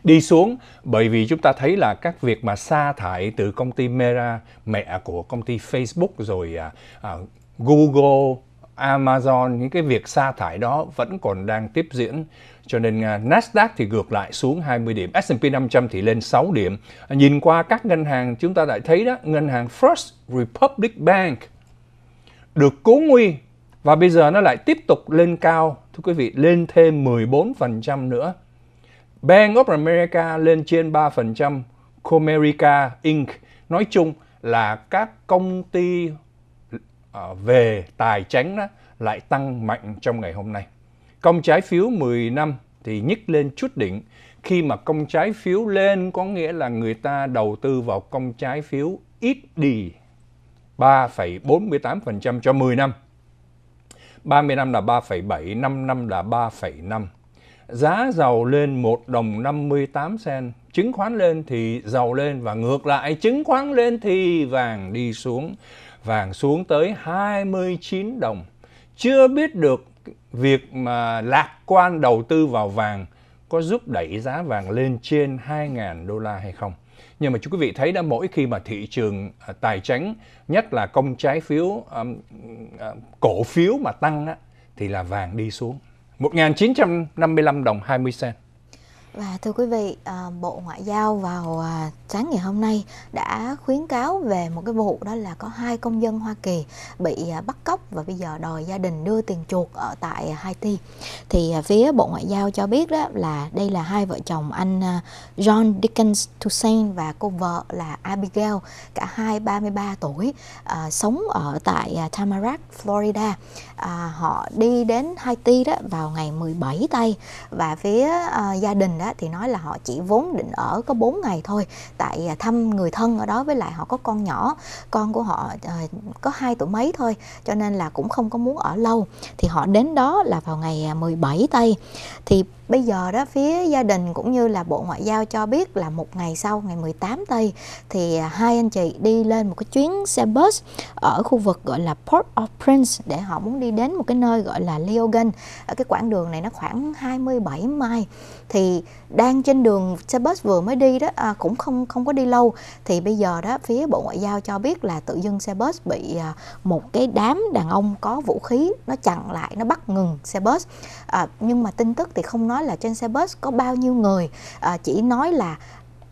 đi xuống bởi vì chúng ta thấy là các việc mà sa thải từ công ty Meta mẹ của công ty Facebook rồi à, à, Google Amazon những cái việc sa thải đó vẫn còn đang tiếp diễn cho nên à, Nasdaq thì ngược lại xuống 20 điểm, S&P 500 thì lên 6 điểm. Nhìn qua các ngân hàng chúng ta lại thấy đó, ngân hàng First Republic Bank được cố nguy và bây giờ nó lại tiếp tục lên cao, thưa quý vị, lên thêm 14% nữa. Bank of America lên trên 3%, Comerica Inc. Nói chung là các công ty Ờ, về tài chính đó lại tăng mạnh trong ngày hôm nay. Công trái phiếu 10 năm thì nhích lên chút đỉnh. Khi mà công trái phiếu lên có nghĩa là người ta đầu tư vào công trái phiếu ít đi 3,48% cho 10 năm. 30 năm là 3,7, 5 năm là 3,5. Giá dầu lên 1 đồng 58 sen, chứng khoán lên thì dầu lên và ngược lại chứng khoán lên thì vàng đi xuống vàng xuống tới 29 đồng. Chưa biết được việc mà lạc quan đầu tư vào vàng có giúp đẩy giá vàng lên trên 2.000 đô la hay không. Nhưng mà chú quý vị thấy đã mỗi khi mà thị trường à, tài chính, nhất là công trái phiếu, um, cổ phiếu mà tăng á, thì là vàng đi xuống. 1.955 đồng 20 cent. Và thưa quý vị, à, Bộ Ngoại giao vào à, sáng ngày hôm nay đã khuyến cáo về một cái vụ đó là có hai công dân Hoa Kỳ bị à, bắt cóc và bây giờ đòi gia đình đưa tiền chuộc ở tại Haiti. Thì phía Bộ Ngoại giao cho biết đó là đây là hai vợ chồng anh John Dickens Toussaint và cô vợ là Abigail, cả hai 33 tuổi, sống ở tại Tamarack, Florida. họ đi đến Haiti đó vào ngày 17 tây và phía gia đình đó thì nói là họ chỉ vốn định ở có 4 ngày thôi tại à, thăm người thân ở đó với lại họ có con nhỏ con của họ ờ, có hai tuổi mấy thôi cho nên là cũng không có muốn ở lâu thì họ đến đó là vào ngày 17 à, tây thì bây giờ đó phía gia đình cũng như là bộ ngoại giao cho biết là một ngày sau ngày 18 tây thì à, hai anh chị đi lên một cái chuyến xe bus ở khu vực gọi là Port of Prince để họ muốn đi đến một cái nơi gọi là Leogan ở cái quãng đường này nó khoảng 27 mai thì đang trên đường xe bus vừa mới đi đó à, cũng không không có đi lâu thì bây giờ đó phía bộ ngoại giao cho biết là tự dưng xe bus bị à, một cái đám đàn ông có vũ khí nó chặn lại nó bắt ngừng xe bus à, nhưng mà tin tức thì không nói là trên xe bus có bao nhiêu người à, chỉ nói là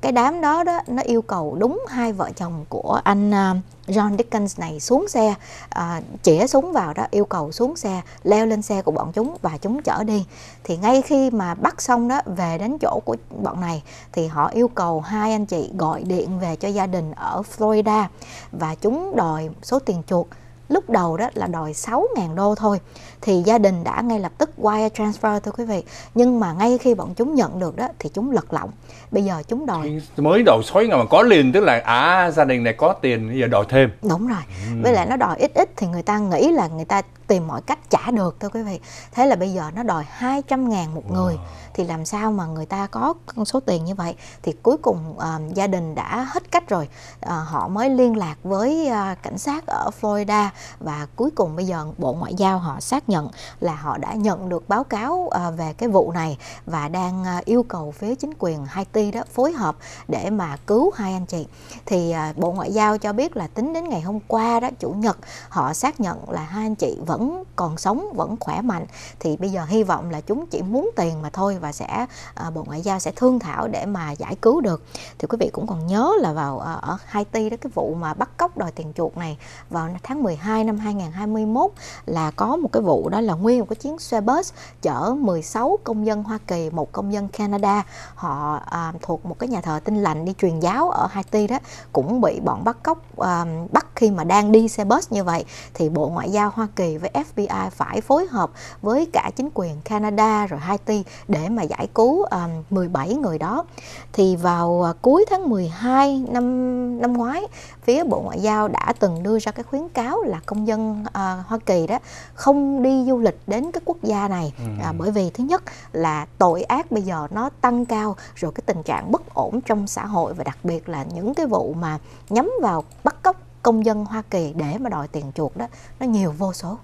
cái đám đó đó nó yêu cầu đúng hai vợ chồng của anh à, John Dickens này xuống xe à, chĩa súng vào đó yêu cầu xuống xe leo lên xe của bọn chúng và chúng chở đi thì ngay khi mà bắt xong đó về đến chỗ của bọn này thì họ yêu cầu hai anh chị gọi điện về cho gia đình ở Florida và chúng đòi số tiền chuộc lúc đầu đó là đòi 6.000 đô thôi thì gia đình đã ngay lập tức wire transfer thôi quý vị nhưng mà ngay khi bọn chúng nhận được đó thì chúng lật lọng bây giờ chúng đòi mới đầu xoáy nào mà có liền tức là à gia đình này có tiền bây giờ đòi thêm đúng rồi ừ. với lại nó đòi ít ít thì người ta nghĩ là người ta tìm mọi cách trả được thôi quý vị thế là bây giờ nó đòi 200 ngàn một người wow. thì làm sao mà người ta có số tiền như vậy thì cuối cùng uh, gia đình đã hết cách rồi uh, họ mới liên lạc với uh, cảnh sát ở Florida và cuối cùng bây giờ bộ ngoại giao họ xác nhận nhận là họ đã nhận được báo cáo ờ, về cái vụ này và đang ờ, yêu cầu phía chính quyền Haiti đó phối hợp để mà cứu hai anh chị. Thì ờ, Bộ Ngoại giao cho biết là tính đến ngày hôm qua đó chủ nhật họ xác nhận là hai anh chị vẫn còn sống, vẫn khỏe mạnh. Thì bây giờ hy vọng là chúng chỉ muốn tiền mà thôi và sẽ Bộ Ngoại giao sẽ thương thảo để mà giải cứu được. Thì quý vị cũng còn nhớ là vào ở Haiti đó cái vụ mà bắt cóc đòi tiền chuột này vào tháng 12 năm 2021 là có một cái vụ vụ đó là nguyên một cái chuyến xe bus chở 16 công dân Hoa Kỳ, một công dân Canada, họ à, thuộc một cái nhà thờ Tin lành đi truyền giáo ở Haiti đó cũng bị bọn bắt cóc à, bắt khi mà đang đi xe bus như vậy thì Bộ Ngoại giao Hoa Kỳ với FBI phải phối hợp với cả chính quyền Canada rồi Haiti để mà giải cứu à, 17 người đó. Thì vào à, cuối tháng 12 năm năm ngoái phía Bộ Ngoại giao đã từng đưa ra cái khuyến cáo là công dân à, Hoa Kỳ đó không đi du lịch đến cái quốc gia này ừ. à, bởi vì thứ nhất là tội ác bây giờ nó tăng cao rồi cái tình trạng bất ổn trong xã hội và đặc biệt là những cái vụ mà nhắm vào bắt cóc công dân Hoa Kỳ để mà đòi tiền chuộc đó nó nhiều vô số.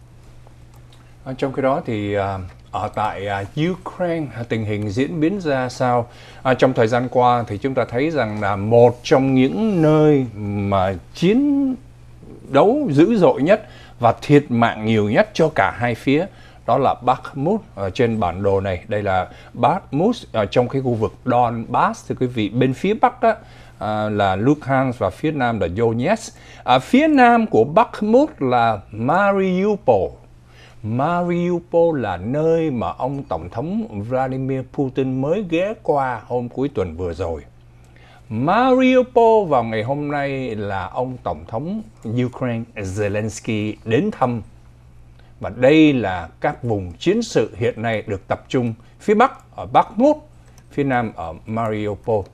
Ờ, trong khi đó thì uh ở tại uh, Ukraine à, tình hình diễn biến ra sao? À, trong thời gian qua thì chúng ta thấy rằng là một trong những nơi mà chiến đấu dữ dội nhất và thiệt mạng nhiều nhất cho cả hai phía đó là Bakhmut ở trên bản đồ này. Đây là Bakhmut ở à, trong cái khu vực Donbass thì quý vị. Bên phía bắc đó, à, là Luhansk và phía nam là Donetsk. À, phía nam của Bakhmut là Mariupol Mariupol là nơi mà ông Tổng thống Vladimir Putin mới ghé qua hôm cuối tuần vừa rồi. Mariupol vào ngày hôm nay là ông Tổng thống Ukraine Zelensky đến thăm. Và đây là các vùng chiến sự hiện nay được tập trung phía Bắc ở Bakhmut, phía Nam ở Mariupol.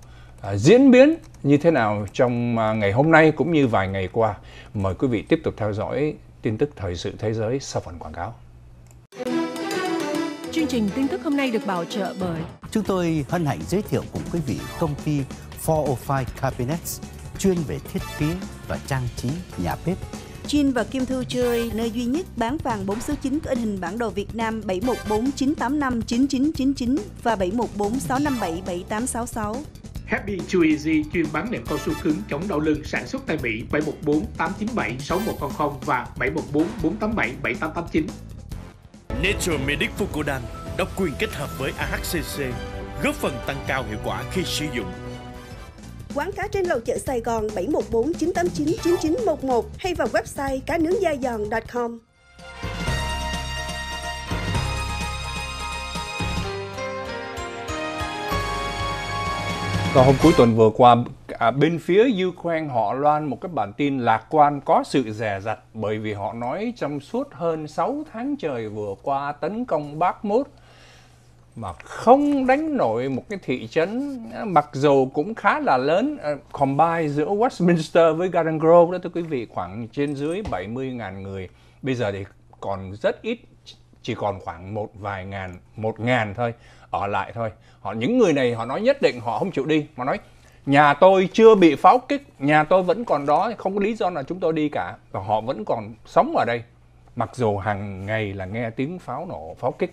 À, diễn biến như thế nào trong à, ngày hôm nay cũng như vài ngày qua, mời quý vị tiếp tục theo dõi tin tức thời sự thế giới sau phần quảng cáo. Chương trình tin tức hôm nay được bảo trợ bởi Chúng tôi hân hạnh giới thiệu cùng quý vị công ty 405 Cabinets chuyên về thiết kế và trang trí nhà bếp. Chin và Kim Thư chơi nơi duy nhất bán vàng 4 số 9 có in hình bản đồ Việt Nam 714 985 9999 và 714 657 7866. Happy Too Easy chuyên bán nệm cao su cứng chống đau lưng sản xuất tại Mỹ 714 897 6100 và 714 487 7889. Nature Medic Fucodan độc quyền kết hợp với AHCC, góp phần tăng cao hiệu quả khi sử dụng. Quán cá trên lầu chợ Sài Gòn 714 989 9911 hay vào website cá nướng da giòn.com. Vào hôm cuối tuần vừa qua, à, bên phía Ukraine họ loan một cái bản tin lạc quan có sự rẻ rặt bởi vì họ nói trong suốt hơn 6 tháng trời vừa qua tấn công Bakhmut mà không đánh nổi một cái thị trấn mặc dù cũng khá là lớn ờ, combine giữa Westminster với Garden Grove đó thưa quý vị khoảng trên dưới 70.000 người bây giờ thì còn rất ít chỉ còn khoảng một vài ngàn một ngàn thôi họ lại thôi họ những người này họ nói nhất định họ không chịu đi mà nói nhà tôi chưa bị pháo kích nhà tôi vẫn còn đó không có lý do nào chúng tôi đi cả và họ vẫn còn sống ở đây mặc dù hàng ngày là nghe tiếng pháo nổ pháo kích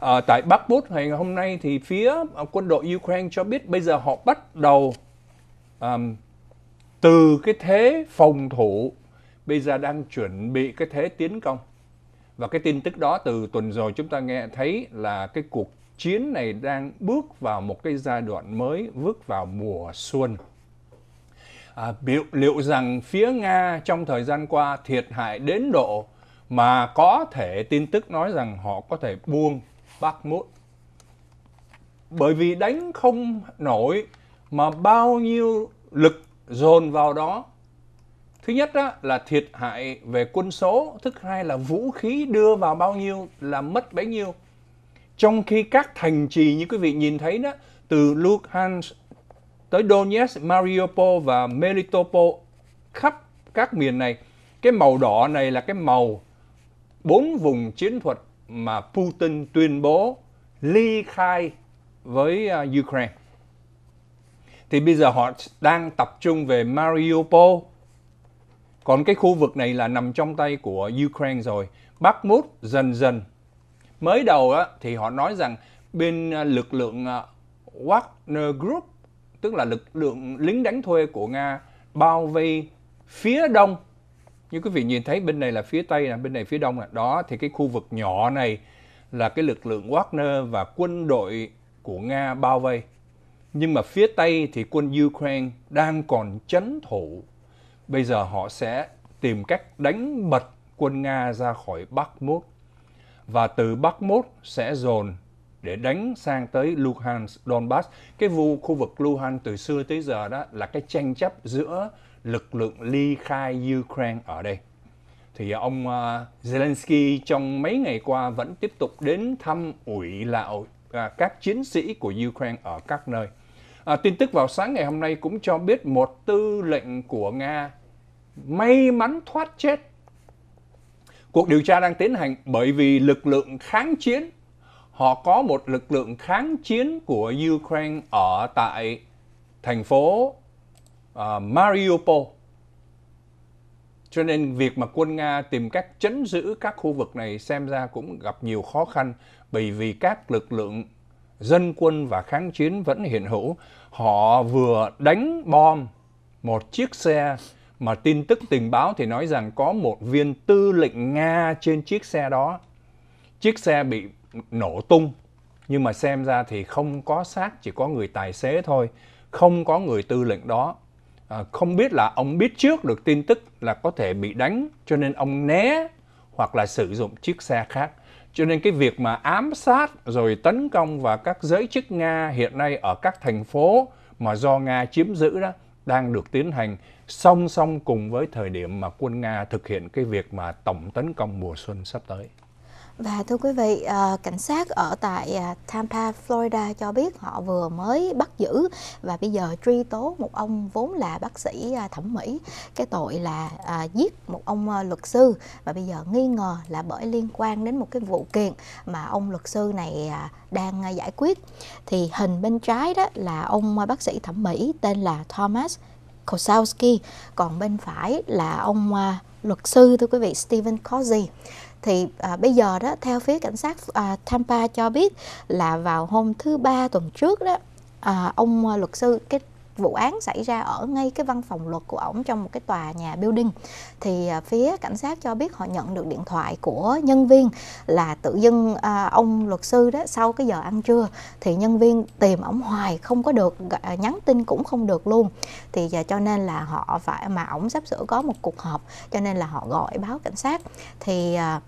à, tại Bắc Bút ngày hôm nay thì phía ờ, quân đội Ukraine cho biết bây giờ họ bắt đầu um, từ cái thế phòng thủ bây giờ đang chuẩn bị cái thế tiến công và cái tin tức đó từ tuần rồi chúng ta nghe thấy là cái cuộc chiến này đang bước vào một cái giai đoạn mới, bước vào mùa xuân. À, liệu, liệu rằng phía Nga trong thời gian qua thiệt hại đến độ mà có thể tin tức nói rằng họ có thể buông Bakhmut. Bởi vì đánh không nổi mà bao nhiêu lực dồn vào đó. Thứ nhất đó là thiệt hại về quân số, thứ hai là vũ khí đưa vào bao nhiêu là mất bấy nhiêu. Trong khi các thành trì như quý vị nhìn thấy đó, từ Luhansk tới Donetsk, Mariupol và Melitopol, khắp các miền này, cái màu đỏ này là cái màu bốn vùng chiến thuật mà Putin tuyên bố ly khai với à, Ukraine. Thì bây giờ họ đang tập trung về Mariupol. Còn cái khu vực này là nằm trong tay của Ukraine rồi. Bakhmut dần dần mới đầu á, thì họ nói rằng bên à, lực lượng à, Wagner Group tức là lực lượng lính đánh thuê của Nga bao vây phía đông như quý vị nhìn thấy bên này là phía tây nè bên này phía đông nè đó thì cái khu vực nhỏ này là cái lực lượng Wagner và quân đội của Nga bao vây nhưng mà phía tây thì quân Ukraine đang còn chấn thủ bây giờ họ sẽ tìm cách đánh bật quân Nga ra khỏi Bakhmut và từ bắc mốt sẽ dồn để đánh sang tới Luhansk, Donbass. Cái vụ khu vực Luhansk từ xưa tới giờ đó là cái tranh chấp giữa lực lượng ly khai Ukraine ở đây. Thì ông à, Zelensky trong mấy ngày qua vẫn tiếp tục đến thăm ủy lạo à, các chiến sĩ của Ukraine ở các nơi. À, tin tức vào sáng ngày hôm nay cũng cho biết một tư lệnh của Nga may mắn thoát chết Cuộc điều tra đang tiến hành bởi vì lực lượng kháng chiến, họ có một lực lượng kháng chiến của Ukraine ở tại thành phố uh, Mariupol. Cho nên việc mà quân Nga tìm cách chấn giữ các khu vực này xem ra cũng gặp nhiều khó khăn bởi vì các lực lượng dân quân và kháng chiến vẫn hiện hữu. Họ vừa đánh bom một chiếc xe mà tin tức tình báo thì nói rằng có một viên tư lệnh Nga trên chiếc xe đó. Chiếc xe bị nổ tung nhưng mà xem ra thì không có xác chỉ có người tài xế thôi, không có người tư lệnh đó. À, không biết là ông biết trước được tin tức là có thể bị đánh cho nên ông né hoặc là sử dụng chiếc xe khác. Cho nên cái việc mà ám sát rồi tấn công vào các giới chức Nga hiện nay ở các thành phố mà do Nga chiếm giữ đó đang được tiến hành song song cùng với thời điểm mà quân Nga thực hiện cái việc mà tổng tấn công mùa xuân sắp tới. Và thưa quý vị, ờ, cảnh sát ở tại à, Tampa, Florida cho biết họ vừa mới bắt giữ và bây giờ truy tố một ông vốn là bác sĩ à, thẩm mỹ cái tội là à, giết một ông luật sư và bây giờ nghi ngờ là bởi liên quan đến một cái vụ kiện mà ông luật sư này đang giải quyết. Thì hình bên trái đó là ông bác sĩ thẩm mỹ tên là Thomas Kosowski, còn bên phải là ông luật sư thưa quý vị Stephen Cozy thì à, bây giờ đó theo phía cảnh sát à, Tampa cho biết là vào hôm thứ ba tuần trước đó à, ông à, luật sư cái vụ án xảy ra ở ngay cái văn phòng luật của ổng trong một cái tòa nhà building thì à, phía cảnh sát cho biết họ nhận được điện thoại của nhân viên là tự dưng à, ông luật sư đó sau cái giờ ăn trưa thì nhân viên tìm ổng hoài không có được à, nhắn tin cũng không được luôn thì giờ cho nên là họ phải mà ổng sắp sửa có một cuộc họp cho nên là họ gọi báo cảnh sát thì à,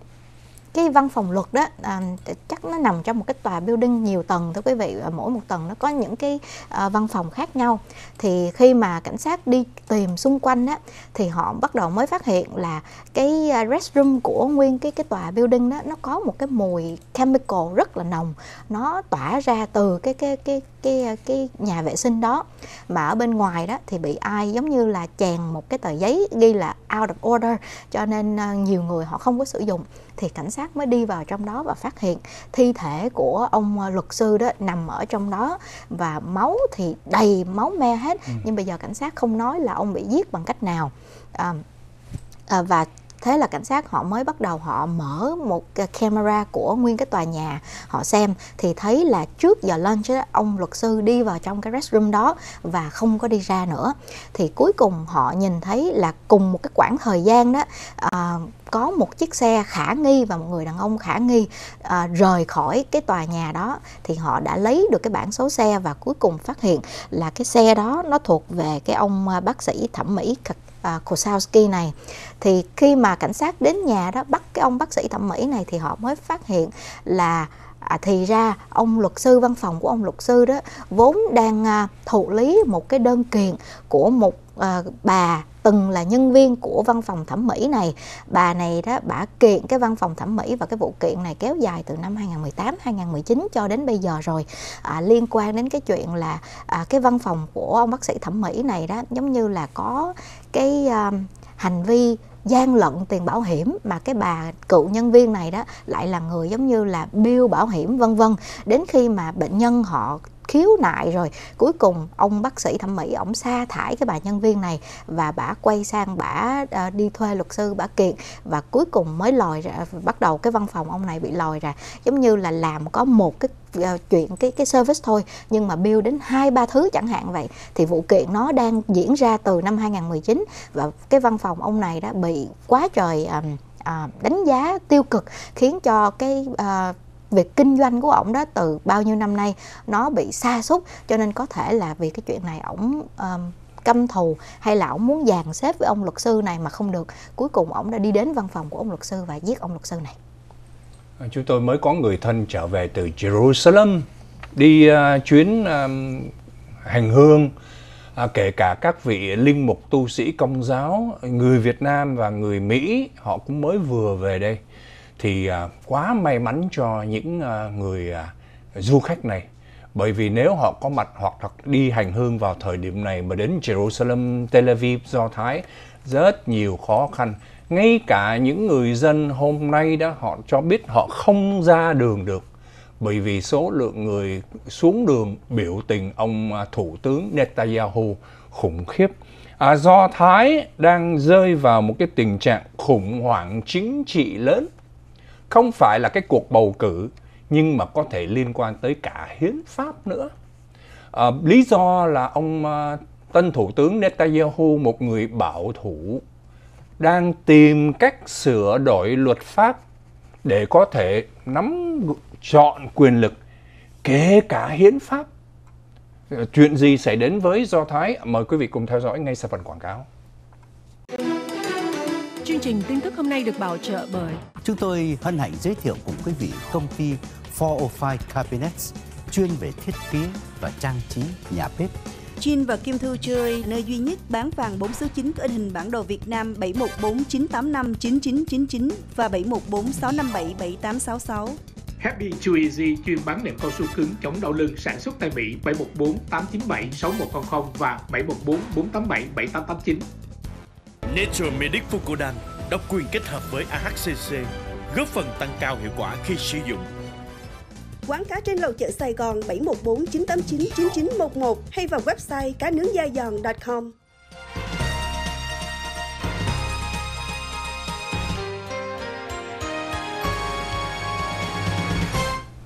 cái văn phòng luật đó à, chắc nó nằm trong một cái tòa building nhiều tầng thưa quý vị mỗi một tầng nó có những cái à, văn phòng khác nhau thì khi mà cảnh sát đi tìm xung quanh á thì họ bắt đầu mới phát hiện là cái à, restroom của nguyên cái cái tòa building đó nó có một cái mùi chemical rất là nồng nó tỏa ra từ cái cái cái cái cái nhà vệ sinh đó mà ở bên ngoài đó thì bị ai giống như là chèn một cái tờ giấy ghi là out of order cho nên nhiều người họ không có sử dụng thì cảnh sát mới đi vào trong đó và phát hiện thi thể của ông ờ, luật sư đó nằm ở trong đó và máu thì đầy máu me hết ừ. nhưng bây giờ cảnh sát không nói là ông bị giết bằng cách nào à, và thế là cảnh sát họ mới bắt đầu họ mở một camera của nguyên cái tòa nhà họ xem thì thấy là trước giờ lunch đó, ông luật sư đi vào trong cái restroom đó và không có đi ra nữa thì cuối cùng họ nhìn thấy là cùng một cái khoảng thời gian đó à, có một chiếc xe khả nghi và một người đàn ông khả nghi à, rời khỏi cái tòa nhà đó thì họ đã lấy được cái bản số xe và cuối cùng phát hiện là cái xe đó nó thuộc về cái ông à, bác sĩ thẩm mỹ à, Kosowski này thì khi mà cảnh sát đến nhà đó bắt cái ông bác sĩ thẩm mỹ này thì họ mới phát hiện là À, thì ra ông luật sư văn phòng của ông luật sư đó vốn đang à, thụ lý một cái đơn kiện của một à, bà từng là nhân viên của văn phòng thẩm mỹ này bà này đó bà kiện cái văn phòng thẩm mỹ và cái vụ kiện này kéo dài từ năm 2018 2019 cho đến bây giờ rồi à, liên quan đến cái chuyện là à, cái văn phòng của ông bác sĩ thẩm mỹ này đó giống như là có cái à, hành vi gian lận tiền bảo hiểm mà cái bà cựu nhân viên này đó lại là người giống như là bill bảo hiểm vân vân đến khi mà bệnh nhân họ khiếu nại rồi cuối cùng ông bác sĩ thẩm mỹ ổng sa thải cái bà nhân viên này và bà quay sang bà à, đi thuê luật sư bà kiện và cuối cùng mới lòi ra bắt đầu cái văn phòng ông này bị lòi ra giống như là làm có một cái ờ, chuyện cái cái service thôi nhưng mà bill đến hai ba thứ chẳng hạn vậy thì vụ kiện nó đang diễn ra từ năm 2019 và cái văn phòng ông này đã bị quá trời um, à, đánh giá tiêu cực khiến cho cái à, việc kinh doanh của ổng đó từ bao nhiêu năm nay nó bị xa xúc cho nên có thể là vì cái chuyện này ổng um, căm thù hay là ổng muốn dàn xếp với ông luật sư này mà không được cuối cùng ổng đã đi đến văn phòng của ông luật sư và giết ông luật sư này à, chúng tôi mới có người thân trở về từ Jerusalem đi uh, chuyến um, hành hương à, kể cả các vị linh mục tu sĩ công giáo người Việt Nam và người Mỹ họ cũng mới vừa về đây thì à, quá may mắn cho những à, người à, du khách này bởi vì nếu họ có mặt hoặc hoặc đi hành hương vào thời điểm này mà đến Jerusalem, Tel Aviv, Do Thái rất nhiều khó khăn. Ngay cả những người dân hôm nay đó họ cho biết họ không ra đường được bởi vì số lượng người xuống đường biểu tình ông thủ tướng Netanyahu khủng khiếp. À, Do Thái đang rơi vào một cái tình trạng khủng hoảng chính trị lớn không phải là cái cuộc bầu cử nhưng mà có thể liên quan tới cả hiến pháp nữa. À, lý do là ông à, tân thủ tướng Netanyahu một người bảo thủ đang tìm cách sửa đổi luật pháp để có thể nắm chọn quyền lực kể cả hiến pháp. Chuyện gì xảy đến với Do Thái? Mời quý vị cùng theo dõi ngay sau phần quảng cáo. Chương trình tin tức hôm nay được bảo trợ bởi Chúng tôi hân hạnh giới thiệu cùng quý vị công ty 405 Cabinets chuyên về thiết kế và trang trí nhà bếp. Jin và Kim Thư chơi nơi duy nhất bán vàng 4 số 9 có in hình bản đồ Việt Nam 7149859999 và 7146577866. Happy Chew Easy chuyên bán nệm cao su cứng chống đau lưng sản xuất tại Mỹ 714 897 6100 và 714 487 7889. Nature Medic Fucodan độc quyền kết hợp với AHCC, góp phần tăng cao hiệu quả khi sử dụng. Quán cá trên lầu chợ Sài Gòn 714 989 9911 hay vào website cá nướng da giòn.com.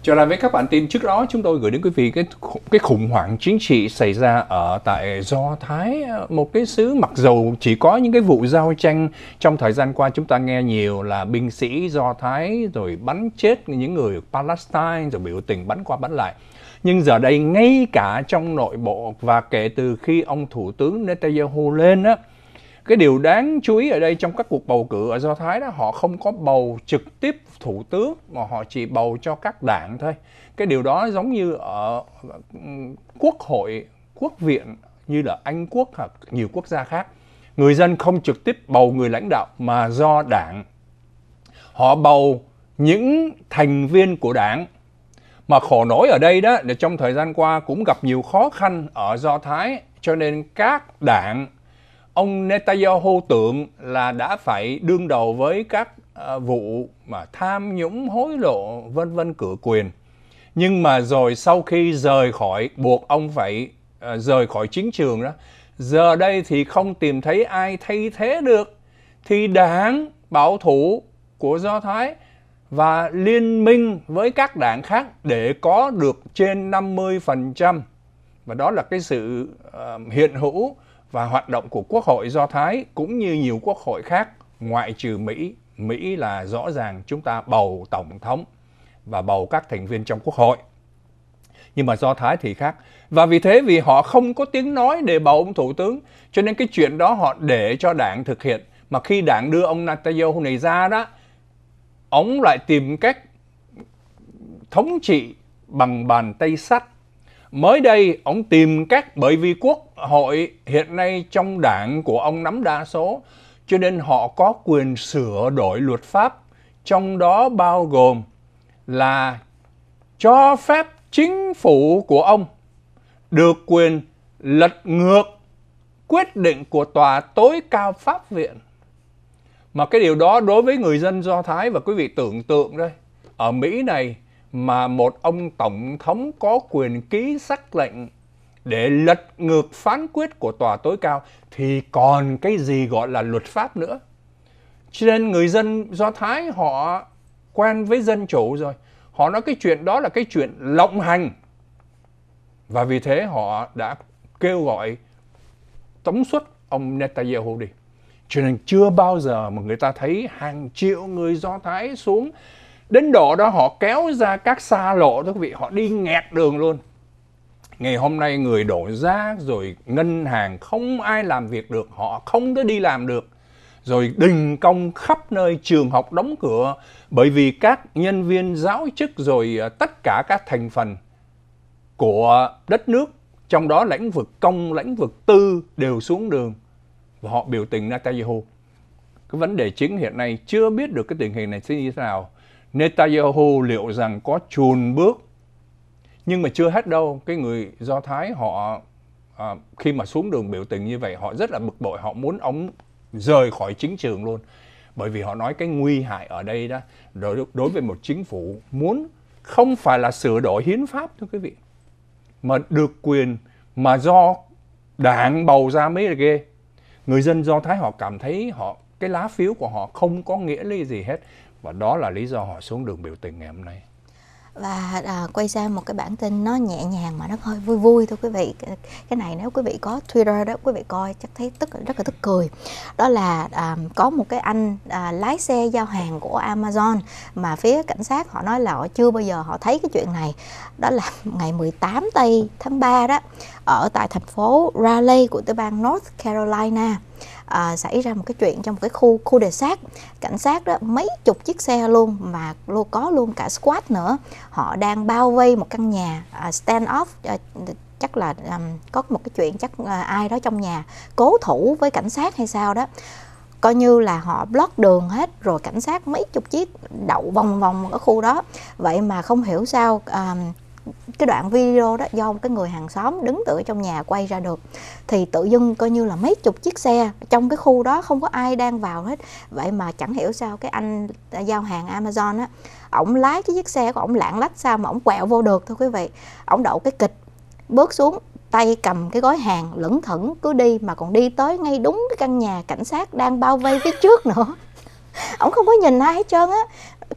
Trở lại với các bạn tin trước đó chúng tôi gửi đến quý vị cái cái khủng hoảng chính trị xảy ra ở tại Do Thái, một cái xứ mặc dù chỉ có những cái vụ giao tranh trong thời gian qua chúng ta nghe nhiều là binh sĩ Do Thái rồi bắn chết những người Palestine rồi biểu tình bắn qua bắn lại. Nhưng giờ đây ngay cả trong nội bộ và kể từ khi ông thủ tướng Netanyahu lên á cái điều đáng chú ý ở đây trong các cuộc bầu cử ở do thái đó họ không có bầu trực tiếp thủ tướng mà họ chỉ bầu cho các đảng thôi cái điều đó giống như ở ừ, quốc hội quốc viện như là anh quốc hoặc nhiều quốc gia khác người dân không trực tiếp bầu người lãnh đạo mà do đảng họ bầu những thành viên của đảng mà khổ nổi ở đây đó là trong thời gian qua cũng gặp nhiều khó khăn ở do thái cho nên các đảng ông Netanyahu tượng là đã phải đương đầu với các ờ, vụ mà tham nhũng hối lộ vân vân cửa quyền. Nhưng mà rồi sau khi rời khỏi buộc ông phải ờ, rời khỏi chính trường đó, giờ đây thì không tìm thấy ai thay thế được thì đảng bảo thủ của Do Thái và liên minh với các đảng khác để có được trên 50% và đó là cái sự ờ, hiện hữu và hoạt động của Quốc hội Do Thái cũng như nhiều quốc hội khác ngoại trừ Mỹ. Mỹ là rõ ràng chúng ta bầu tổng thống và bầu các thành viên trong quốc hội. Nhưng mà Do Thái thì khác. Và vì thế vì họ không có tiếng nói để bầu ông thủ tướng, cho nên cái chuyện đó họ để cho đảng thực hiện. Mà khi đảng đưa ông Netanyahu này ra đó, ông lại tìm cách thống trị bằng bàn tay sắt Mới đây, ông tìm các bởi vì quốc hội hiện nay trong đảng của ông nắm đa số, cho nên họ có quyền sửa đổi luật pháp, trong đó bao gồm là cho phép chính phủ của ông được quyền lật ngược quyết định của tòa tối cao pháp viện. Mà cái điều đó đối với người dân Do Thái và quý vị tưởng tượng đây, ở Mỹ này mà một ông tổng thống có quyền ký sắc lệnh để lật ngược phán quyết của tòa tối cao thì còn cái gì gọi là luật pháp nữa cho nên người dân do thái họ quen với dân chủ rồi họ nói cái chuyện đó là cái chuyện lộng hành và vì thế họ đã kêu gọi tống xuất ông netanyahu đi cho nên chưa bao giờ mà người ta thấy hàng triệu người do thái xuống đến độ đó họ kéo ra các xa lộ đó quý vị họ đi nghẹt đường luôn ngày hôm nay người đổ rác rồi ngân hàng không ai làm việc được họ không thể đi làm được rồi đình công khắp nơi trường học đóng cửa bởi vì các nhân viên giáo chức rồi à, tất cả các thành phần của đất nước trong đó lĩnh vực công lĩnh vực tư đều xuống đường và họ biểu tình Netanyahu cái vấn đề chính hiện nay chưa biết được cái tình hình này sẽ như thế nào Netanyahu liệu rằng có chùn bước nhưng mà chưa hết đâu cái người do thái họ à, khi mà xuống đường biểu tình như vậy họ rất là bực bội họ muốn ông rời khỏi chính trường luôn bởi vì họ nói cái nguy hại ở đây đó đối đối với một chính phủ muốn không phải là sửa đổi hiến pháp thưa quý vị mà được quyền mà do đảng bầu ra mới là ghê người dân do thái họ cảm thấy họ cái lá phiếu của họ không có nghĩa lý gì hết và đó là lý do họ xuống đường biểu tình ngày hôm nay và à, quay sang một cái bản tin nó nhẹ nhàng mà nó hơi vui vui thôi quý vị cái, này nếu quý vị có Twitter đó quý vị coi chắc thấy tức rất là tức cười đó là à, có một cái anh à, lái xe giao hàng của Amazon mà phía cảnh sát họ nói là họ chưa bao giờ họ thấy cái chuyện này đó là ngày 18 tây tháng 3 đó ở tại thành phố Raleigh của tiểu bang North Carolina à, xảy ra một cái chuyện trong một cái khu khu đề sát cảnh sát đó mấy chục chiếc xe luôn mà luôn có luôn cả squad nữa họ đang bao vây một căn nhà à, stand off à, chắc là um, có một cái chuyện chắc uh, ai đó trong nhà cố thủ với cảnh sát hay sao đó coi như là họ block đường hết rồi cảnh sát mấy chục chiếc đậu vòng vòng ở khu đó vậy mà không hiểu sao um, cái đoạn video đó do một cái người hàng xóm đứng tựa trong nhà quay ra được thì tự dưng coi như là mấy chục chiếc xe trong cái khu đó không có ai đang vào hết vậy mà chẳng hiểu sao cái anh giao hàng Amazon á ổng lái cái chiếc xe của ổng lạng lách sao mà ổng quẹo vô được thôi quý vị ổng đậu cái kịch bước xuống tay cầm cái gói hàng lững thững cứ đi mà còn đi tới ngay đúng cái căn nhà cảnh sát đang bao vây phía trước nữa ổng không có nhìn ai hết trơn á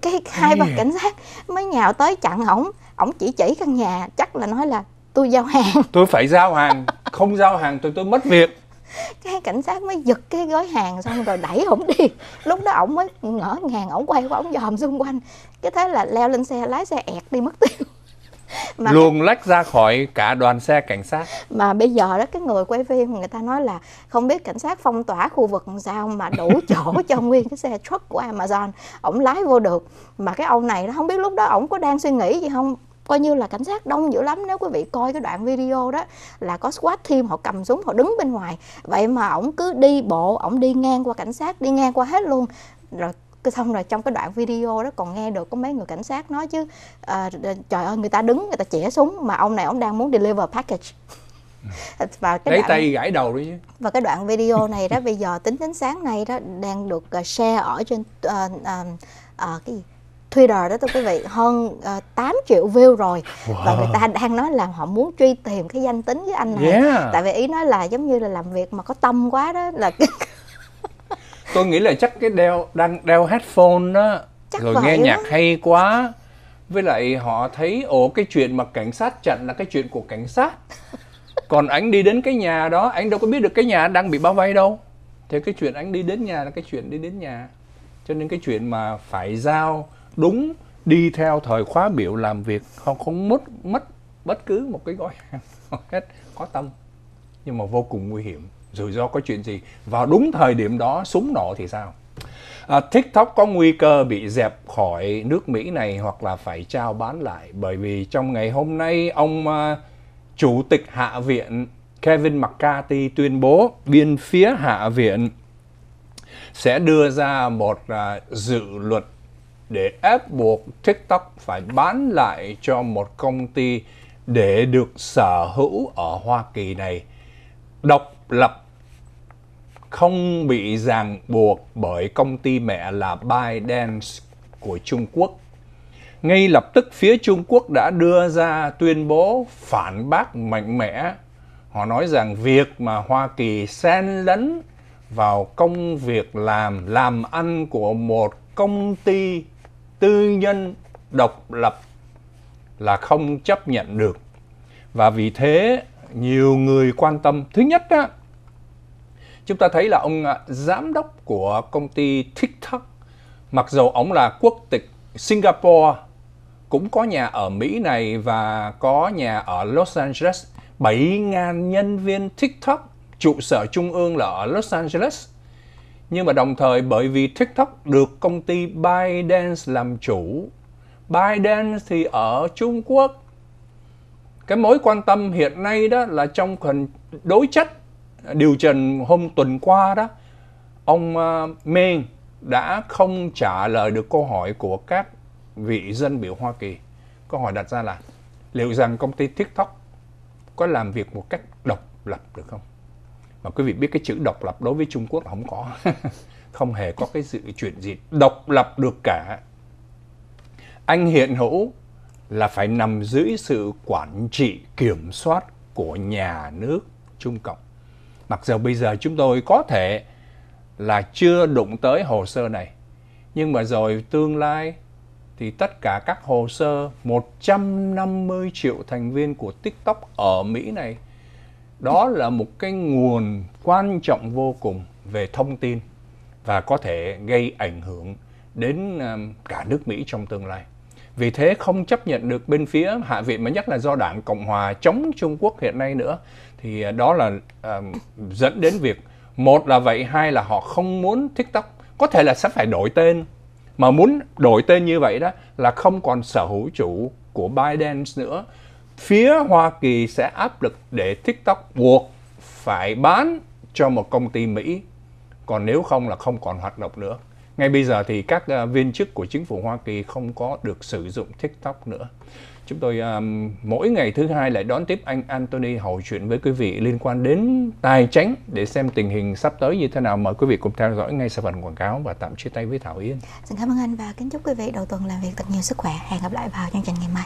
cái hai bà cảnh sát mới nhào tới chặn ổng ổng chỉ chỉ căn nhà chắc là nói là tôi giao hàng tôi phải giao hàng không giao hàng tôi tôi mất việc cái cảnh sát mới giật cái gói hàng xong rồi đẩy ổng đi lúc đó ổng mới ngỡ ngàng ổng quay qua ổng dòm xung quanh cái thế là leo lên xe lái xe ẹt đi mất tiêu mà luồn lách ra khỏi cả đoàn xe cảnh sát mà bây giờ đó cái người quay phim người ta nói là không biết cảnh sát phong tỏa khu vực làm sao mà đủ chỗ cho nguyên cái xe truck của amazon ổng lái vô được mà cái ông này nó không biết lúc đó ổng có đang suy nghĩ gì không coi như là cảnh sát đông dữ lắm nếu quý vị coi cái đoạn video đó là có SWAT team họ cầm súng họ đứng bên ngoài vậy mà ổng cứ đi bộ ổng đi ngang qua cảnh sát đi ngang qua hết luôn rồi cái xong rồi trong cái đoạn video đó còn nghe được có mấy người cảnh sát nói chứ à, trời ơi người ta đứng người ta chĩa súng mà ông này ông đang muốn deliver package và cái lấy đoạn, tay gãi đầu đi chứ và cái đoạn video này đó bây giờ tính đến sáng nay đó đang được à, share ở trên uh, uh, uh, cái gì Twitter đó thưa quý vị hơn uh, ờ, 8 triệu view rồi wow. và người ta đang nói là họ muốn truy tìm cái danh tính với anh này yeah. tại vì ý nói là giống như là làm việc mà có tâm quá đó là tôi nghĩ là chắc cái đeo đang đeo headphone đó chắc rồi nghe nhạc đó. hay quá với lại họ thấy ổ cái chuyện mà cảnh sát chặn là cái chuyện của cảnh sát còn anh đi đến cái nhà đó anh đâu có biết được cái nhà đang bị bao vây đâu thế cái chuyện anh đi đến nhà là cái chuyện đi đến nhà cho nên cái chuyện mà phải giao đúng đi theo thời khóa biểu làm việc họ không mất mất bất cứ một cái gói hàng hết có tâm nhưng mà vô cùng nguy hiểm rủi ro có chuyện gì vào đúng thời điểm đó súng nổ thì sao à, tiktok có nguy cơ bị dẹp khỏi nước mỹ này hoặc là phải trao bán lại bởi vì trong ngày hôm nay ông uh, chủ tịch hạ viện kevin mccarthy tuyên bố biên phía hạ viện sẽ đưa ra một uh, dự luật để ép buộc TikTok phải bán lại cho một công ty để được sở hữu ở Hoa Kỳ này độc lập không bị ràng buộc bởi công ty mẹ là ByteDance của Trung Quốc. Ngay lập tức phía Trung Quốc đã đưa ra tuyên bố phản bác mạnh mẽ. Họ nói rằng việc mà Hoa Kỳ xen lấn vào công việc làm làm ăn của một công ty tư nhân độc lập là không chấp nhận được và vì thế nhiều người quan tâm thứ nhất á chúng ta thấy là ông à, giám đốc của công ty TikTok mặc dù ông là quốc tịch Singapore cũng có nhà ở Mỹ này và có nhà ở Los Angeles 7.000 nhân viên TikTok trụ sở trung ương là ở Los Angeles nhưng mà đồng thời bởi vì TikTok được công ty ByteDance làm chủ ByteDance thì ở Trung Quốc cái mối quan tâm hiện nay đó là trong phần đối chất điều trần hôm tuần qua đó ông uh, Meng đã không trả lời được câu hỏi của các vị dân biểu Hoa Kỳ câu hỏi đặt ra là liệu rằng công ty TikTok có làm việc một cách độc lập được không mà quý vị biết cái chữ độc lập đối với Trung Quốc là không có không hề có cái sự chuyện gì độc lập được cả anh hiện hữu là phải nằm dưới sự quản trị kiểm soát của nhà nước Trung Cộng mặc dù bây giờ chúng tôi có thể là chưa đụng tới hồ sơ này nhưng mà rồi tương lai thì tất cả các hồ sơ 150 triệu thành viên của TikTok ở Mỹ này đó là một cái nguồn quan trọng vô cùng về thông tin và có thể gây ảnh hưởng đến um, cả nước Mỹ trong tương lai. Vì thế không chấp nhận được bên phía Hạ viện mà nhất là do Đảng Cộng Hòa chống Trung Quốc hiện nay nữa thì uh, đó là um, dẫn đến việc một là vậy, hai là họ không muốn TikTok có thể là sẽ phải đổi tên mà muốn đổi tên như vậy đó là không còn sở hữu chủ của Biden nữa phía Hoa Kỳ sẽ áp lực để TikTok buộc phải bán cho một công ty Mỹ, còn nếu không là không còn hoạt động nữa. Ngay bây giờ thì các à, viên chức của chính phủ Hoa Kỳ không có được sử dụng TikTok nữa. Chúng tôi um, mỗi ngày thứ hai lại đón tiếp anh Anthony hầu chuyện với quý vị liên quan đến tài chính để xem tình hình sắp tới như thế nào. Mời quý vị cùng theo dõi ngay sau phần quảng cáo và tạm chia tay với Thảo Yên. Xin cảm ơn anh và kính chúc quý vị đầu tuần làm việc thật nhiều sức khỏe. Hẹn gặp lại vào chương trình ngày mai.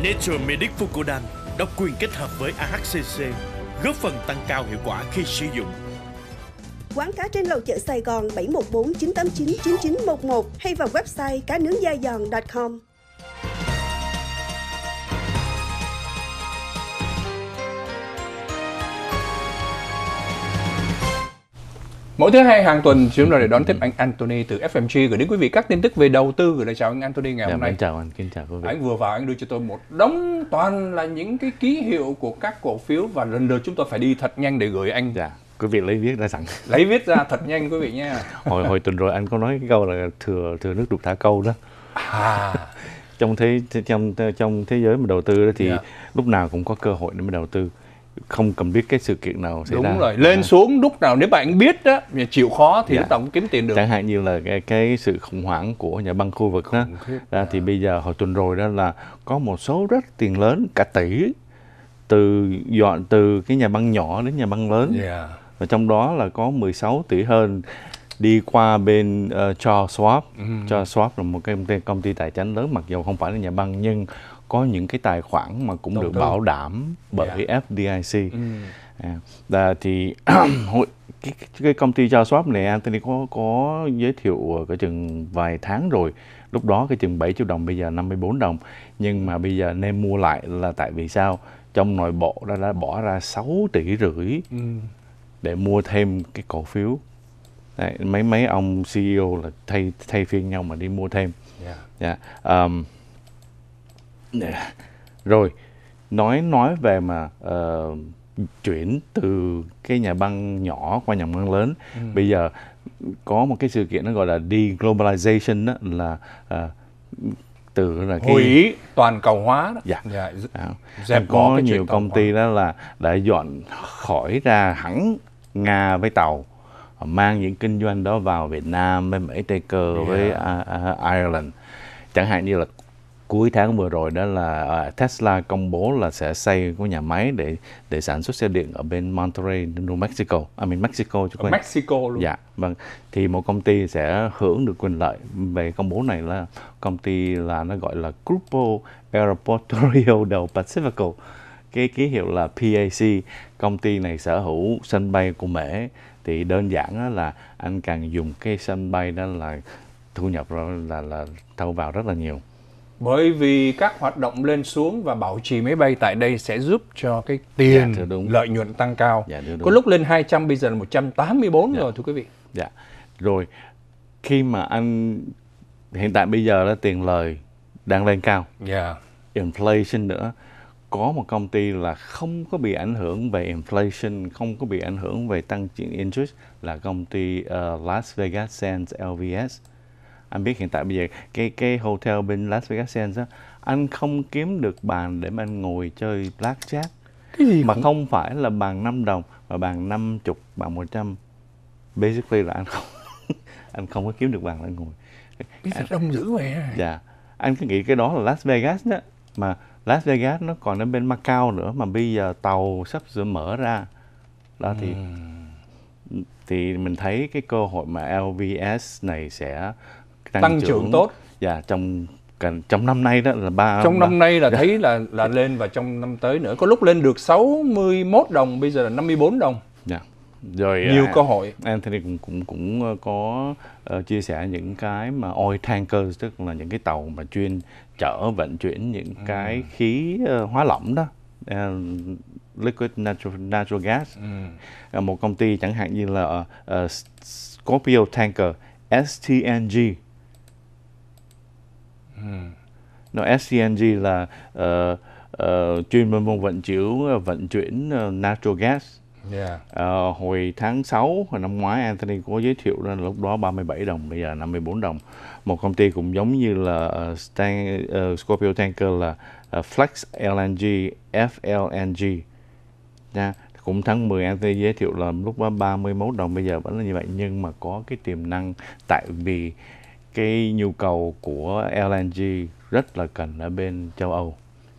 Nature Medic Fucodan độc quyền kết hợp với AHCC, góp phần tăng cao hiệu quả khi sử dụng. Quán cá trên lầu chợ Sài Gòn 714 989 9911 hay vào website cá nướng da giòn.com. Mỗi thứ hai hàng tuần chúng ta để đón tiếp anh Anthony từ FMG gửi đến quý vị các tin tức về đầu tư gửi lời chào anh Anthony ngày dạ, hôm nay. Anh chào anh, kính chào quý vị. Anh vừa vào anh đưa cho tôi một đống toàn là những cái ký hiệu của các cổ phiếu và lần lượt chúng tôi phải đi thật nhanh để gửi anh. Dạ quý vị lấy viết ra sẵn lấy viết ra thật nhanh quý vị nha hồi hồi tuần rồi anh có nói cái câu là thừa thừa nước đục thả câu đó à. trong thế trong trong thế giới mà đầu tư đó thì yeah. Dạ. lúc nào cũng có cơ hội để mà đầu tư không cần biết cái sự kiện nào xảy đúng ra đúng rồi lên à. xuống lúc nào nếu bạn biết đó mà chịu khó thì dạ. tổng kiếm tiền được chẳng hạn như là cái, cái sự khủng hoảng của nhà băng khu vực đó à. thì bây giờ hồi tuần rồi đó là có một số rất tiền lớn cả tỷ từ dọn từ cái nhà băng nhỏ đến nhà băng lớn yeah. Dạ. và trong đó là có 16 tỷ hơn đi qua bên uh, swap Schwab. Ừ. Mm. Charles Schwab là một cái công ty, công ty tài chính lớn mặc dù không phải là nhà băng nhưng có những cái tài khoản mà cũng Đầu được tư. bảo đảm bởi yeah. Dạ. FDIC ừ. à, thì cái, cái công ty Charles Schwab này Anthony có có giới thiệu cái chừng vài tháng rồi lúc đó cái chừng 7 triệu đồng bây giờ 54 đồng nhưng mà bây giờ nên mua lại là tại vì sao trong nội bộ đã, đã bỏ ra 6 tỷ rưỡi ừ. để mua thêm cái cổ phiếu Đấy, mấy mấy ông CEO là thay thay phiên nhau mà đi mua thêm yeah. Yeah. Um, rồi nói nói về mà uh, chuyển từ cái nhà băng nhỏ qua nhà băng lớn ừ. bây giờ có một cái sự kiện nó gọi là de globalization đó là uh, từ là cái hủy toàn cầu hóa đó. Dạ. dạ. À, em có nhiều công ty đó là đã dọn khỏi ra hẳn Nga với tàu mang những kinh doanh đó vào Việt Nam với Mỹ Tây Cơ yeah. Dạ. với uh, uh, Ireland chẳng hạn như là cuối tháng vừa rồi đó là à, Tesla công bố là sẽ xây cái nhà máy để để sản xuất xe điện ở bên Monterrey, New Mexico, à mình Mexico chứ quên. Mexico luôn. Dạ, vâng. Thì một công ty sẽ hưởng được quyền lợi về công bố này là công ty là nó gọi là Grupo Aeroportuario del Pacifico, cái ký hiệu là PAC công ty này sở hữu sân bay của Mỹ. thì đơn giản là anh càng dùng cái sân bay đó là thu nhập là, là thâu vào rất là nhiều bởi vì các hoạt động lên xuống và bảo trì máy bay tại đây sẽ giúp cho cái tiền dạ, đúng. lợi nhuận tăng cao. Dạ, đúng. Có lúc lên 200 bây giờ là 184 dạ. rồi thưa quý vị. Dạ. Rồi khi mà anh hiện tại bây giờ là tiền lời đang lên cao. Dạ. Inflation nữa. Có một công ty là không có bị ảnh hưởng về inflation, không có bị ảnh hưởng về tăng trưởng interest là công ty uh, Las Vegas Sands LVS anh biết hiện tại bây giờ cái cái hotel bên Las Vegas Sands á anh không kiếm được bàn để mà anh ngồi chơi blackjack cái gì mà cũng... không phải là bàn 5 đồng mà bàn 50 bàn 100 basically là anh không anh không có kiếm được bàn để ngồi biết anh, đông dữ vậy à. dạ anh cứ nghĩ cái đó là Las Vegas đó mà Las Vegas nó còn ở bên Macau nữa mà bây giờ tàu sắp sửa mở ra đó thì uhm. thì mình thấy cái cơ hội mà LVS này sẽ tăng, tăng trưởng, trưởng tốt dạ trong trong năm nay đó là ba trong 3, năm nay là dạ. thấy là là lên và trong năm tới nữa có lúc lên được 61 đồng bây giờ là 54 đồng dạ rồi nhiều à, cơ hội Anthony cũng cũng cũng ờ, có uh, chia sẻ những cái mà oil tankers tức là những cái tàu mà chuyên chở vận chuyển những ừ. cái khí uh, hóa lỏng đó uh, liquid natural natural gas ừ. uh, một công ty chẳng hạn như là uh, Scorpio Tanker STNG nó SCNG là uh, uh, chuyên môn vận chuyển ờ, vận chuyển uh, natural gas Yeah. Uh, hồi tháng 6 hồi năm ngoái Anthony có giới thiệu ra lúc đó 37 đồng bây giờ 54 đồng một công ty cũng giống như là uh, Stan, uh, Scorpio Tanker là uh, Flex LNG FLNG nha cũng tháng 10 Anthony giới thiệu là lúc đó 31 đồng bây giờ vẫn là như vậy nhưng mà có cái tiềm năng tại vì cái nhu cầu của LNG rất là cần ở bên châu Âu.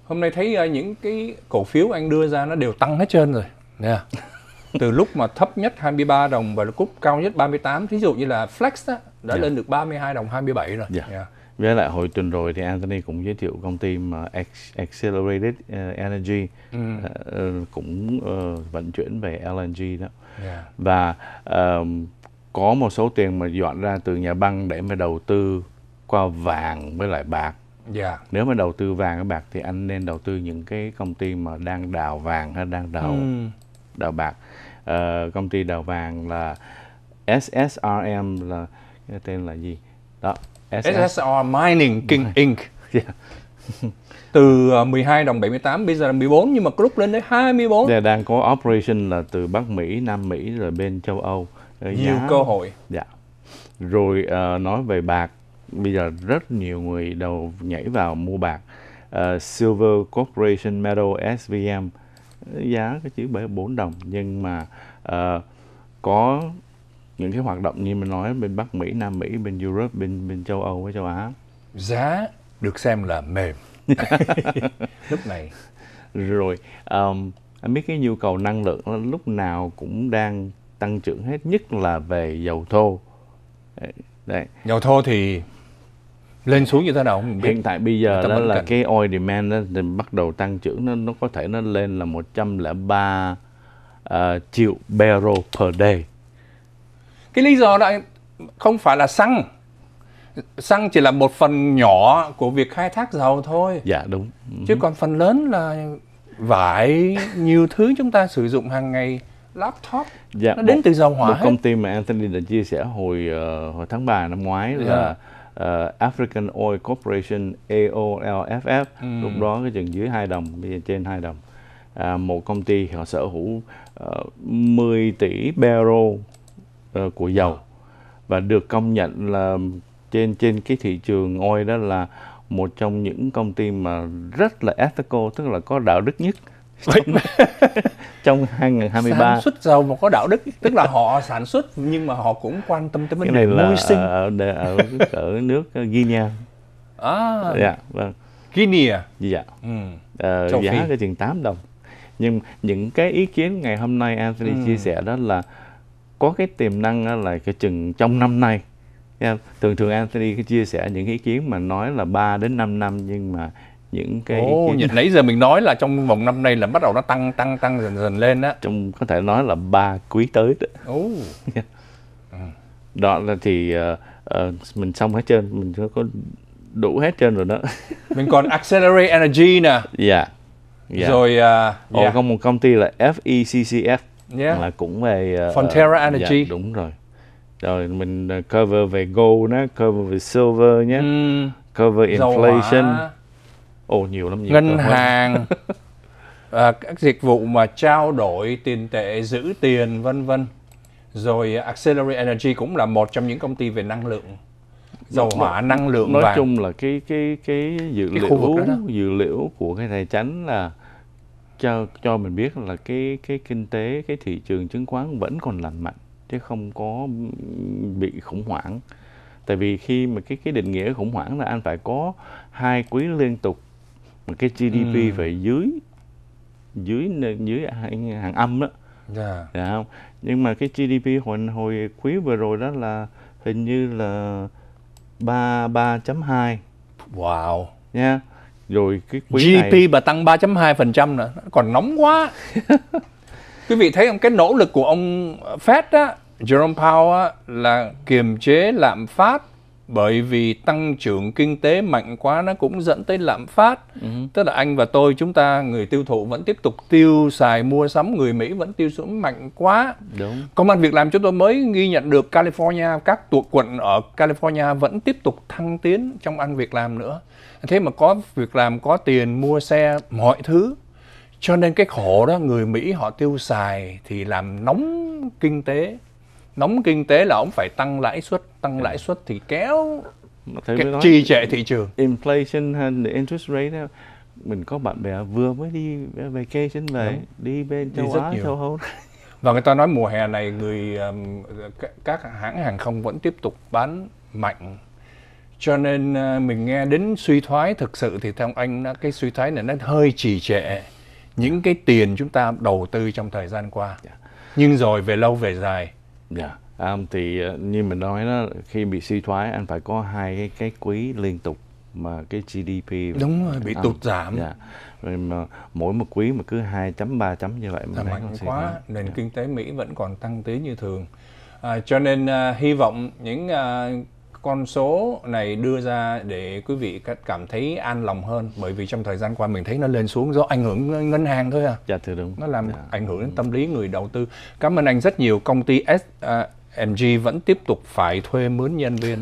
Hôm nay thấy ờ, những cái cổ phiếu anh đưa ra nó đều tăng hết trơn rồi. Nè. Yeah. Từ lúc mà thấp nhất 23 đồng và lúc cao nhất 38, thí dụ như là Flex đó, đã yeah. Dạ. lên được 32 đồng 27 rồi. Yeah. Dạ. Yeah. Với lại hồi tuần rồi thì Anthony cũng giới thiệu công ty mà Accelerated Energy ờ, ừ. Ờ, cũng uh, vận chuyển về LNG đó. Yeah. Dạ. Và um, có một số tiền mà dọn ra từ nhà băng để mà đầu tư qua vàng với lại bạc Yeah. Dạ. Nếu mà đầu tư vàng với bạc thì anh nên đầu tư những cái công ty mà đang đào vàng hay đang đào mm. đào bạc. Ờ, công ty đào vàng là SSRM là cái tên là gì? Đó. SS. SSR Mining King Inc. Yeah. Dạ. từ 12 ờ, đồng 78 bây giờ là 14 nhưng mà lúc lên đến 24. Đây dạ, đang có operation là từ Bắc Mỹ, Nam Mỹ rồi bên châu Âu. Ờ, dạ. nhiều cơ hội dạ rồi uh, nói về bạc bây giờ rất nhiều người đầu nhảy vào mua bạc uh, silver corporation medal svm giá cái chỉ bởi 4 đồng nhưng mà uh, có những cái hoạt động như mình nói bên Bắc Mỹ, Nam Mỹ, bên Europe, bên bên châu Âu với châu Á. Giá được xem là mềm. lúc này. Rồi, um, anh biết cái nhu cầu năng lượng lúc nào cũng đang tăng trưởng hết nhất là về dầu thô Đấy. dầu thô thì lên xuống như thế nào không biết. hiện tại bây giờ đó là cần. cái oil demand đó, thì bắt đầu tăng trưởng nó nó có thể nó lên là 103 uh, ờ, triệu barrel per day cái lý do đó không phải là xăng xăng chỉ là một phần nhỏ của việc khai thác dầu thôi dạ đúng chứ còn phần lớn là vải nhiều thứ chúng ta sử dụng hàng ngày laptop dạ, nó đến một, từ dầu hỏa một hết. công ty mà Anthony đã chia sẻ hồi uh, hồi tháng 3 năm ngoái yeah. là uh, African Oil Corporation AOLFF ừ. lúc đó cái chừng dưới 2 đồng bây giờ trên 2 đồng à, một công ty họ sở hữu uh, ờ, 10 tỷ barrel uh, của dầu và được công nhận là trên trên cái thị trường oil đó là một trong những công ty mà rất là ethical tức là có đạo đức nhất trong, trong 2023 sản xuất giàu mà có đạo đức tức là họ sản xuất nhưng mà họ cũng quan tâm tới vấn đề môi sinh ở, ở, ở, ở nước ờ, Guinea à dạ vâng Guinea à? dạ ừ. ờ, giá cái chừng 8 đồng nhưng những cái ý kiến ngày hôm nay Anthony ừ. chia sẻ đó là có cái tiềm năng là cái chừng trong năm nay thường thường Anthony chia sẻ những ý kiến mà nói là 3 đến 5 năm nhưng mà những cái, Ồ, cái... nãy giờ mình nói là trong vòng năm nay là bắt đầu nó tăng tăng tăng dần dần lên đó trong có thể nói là ba quý tới đó Ồ. Ừ. đó là thì uh, uh, mình xong hết trơn mình có đủ hết trơn rồi đó mình còn accelerate energy nè dạ yeah. Dạ. yeah. rồi uh, yeah. còn một công ty là FECCF e yeah. là cũng về uh, Fonterra dạ, Energy dạ, đúng rồi rồi mình cover về gold nhé cover về silver nhé mm. Ừ. cover inflation Ồ nhiều lắm nhiều Ngân hàng à, các dịch vụ mà trao đổi tiền tệ giữ tiền vân vân rồi Accelerate Energy cũng là một trong những công ty về năng lượng dầu hỏa năng lượng nói vàng. chung là cái cái cái dữ cái liệu đó đó. dữ liệu của cái tài chính là cho cho mình biết là cái cái kinh tế cái thị trường chứng khoán vẫn còn lành mạnh chứ không có bị khủng hoảng tại vì khi mà cái cái định nghĩa khủng hoảng là anh phải có hai quý liên tục mà cái GDP ừ. phải dưới dưới dưới hàng âm đó yeah. Dạ. dạ không nhưng mà cái GDP hồi hồi quý vừa rồi đó là hình như là ba ba chấm hai wow nha yeah. rồi cái quý GDP này... mà tăng 3.2% nữa còn nóng quá quý vị thấy không cái nỗ lực của ông Fed á Jerome Powell á, là kiềm chế lạm phát bởi vì tăng trưởng kinh tế mạnh quá nó cũng dẫn tới lạm phát ừ. tức là anh và tôi chúng ta người tiêu thụ vẫn tiếp tục tiêu xài mua sắm người mỹ vẫn tiêu sắm mạnh quá đúng công an việc làm chúng tôi mới ghi nhận được california các tuộc quận ở california vẫn tiếp tục thăng tiến trong ăn việc làm nữa thế mà có việc làm có tiền mua xe mọi thứ cho nên cái khổ đó người mỹ họ tiêu xài thì làm nóng kinh tế nóng kinh tế là ông phải tăng lãi suất tăng lãi suất thì kéo cái trì trệ thị trường inflation and interest rate mình có bạn bè vừa mới đi vacation về Đúng. đi bên châu đi Á nhiều. châu Âu và người ta nói mùa hè này người um, các hãng hàng không vẫn tiếp tục bán mạnh cho nên uh, mình nghe đến suy thoái thực sự thì theo anh cái suy thoái này nó hơi trì trệ những cái tiền chúng ta đầu tư trong thời gian qua dạ. nhưng rồi về lâu về dài Dạ. À, thì ờ, như mình nói đó khi bị suy thoái anh phải có hai cái, cái quý liên tục mà cái GDP đúng rồi bị ờ, tụt giảm dạ. rồi mà mỗi một quý mà cứ 2 chấm 3 chấm như vậy mà mạnh quá nền dạ. kinh tế Mỹ vẫn còn tăng tới như thường à, cho nên à, hy vọng những à, con số này đưa ra để quý vị cảm thấy an lòng hơn bởi vì trong thời gian qua mình thấy nó lên xuống do ảnh hưởng ngân hàng thôi à dạ thưa đúng nó làm dạ. ảnh hưởng đến tâm ừ. lý người đầu tư cảm ơn anh rất nhiều công ty S, uh, MG vẫn tiếp tục phải thuê mướn nhân viên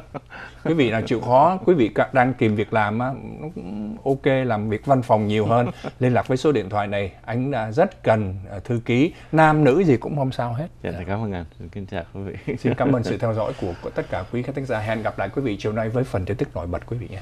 quý vị nào chịu khó quý vị đang tìm việc làm á ok làm việc văn phòng nhiều hơn liên lạc với số điện thoại này anh rất cần à, thư ký nam nữ gì cũng không sao hết dạ, cảm ơn anh kính chào quý vị xin cảm ơn sự theo dõi của, của tất cả quý khách tác giả hẹn gặp lại quý vị chiều nay với phần tin tức nổi bật quý vị nhé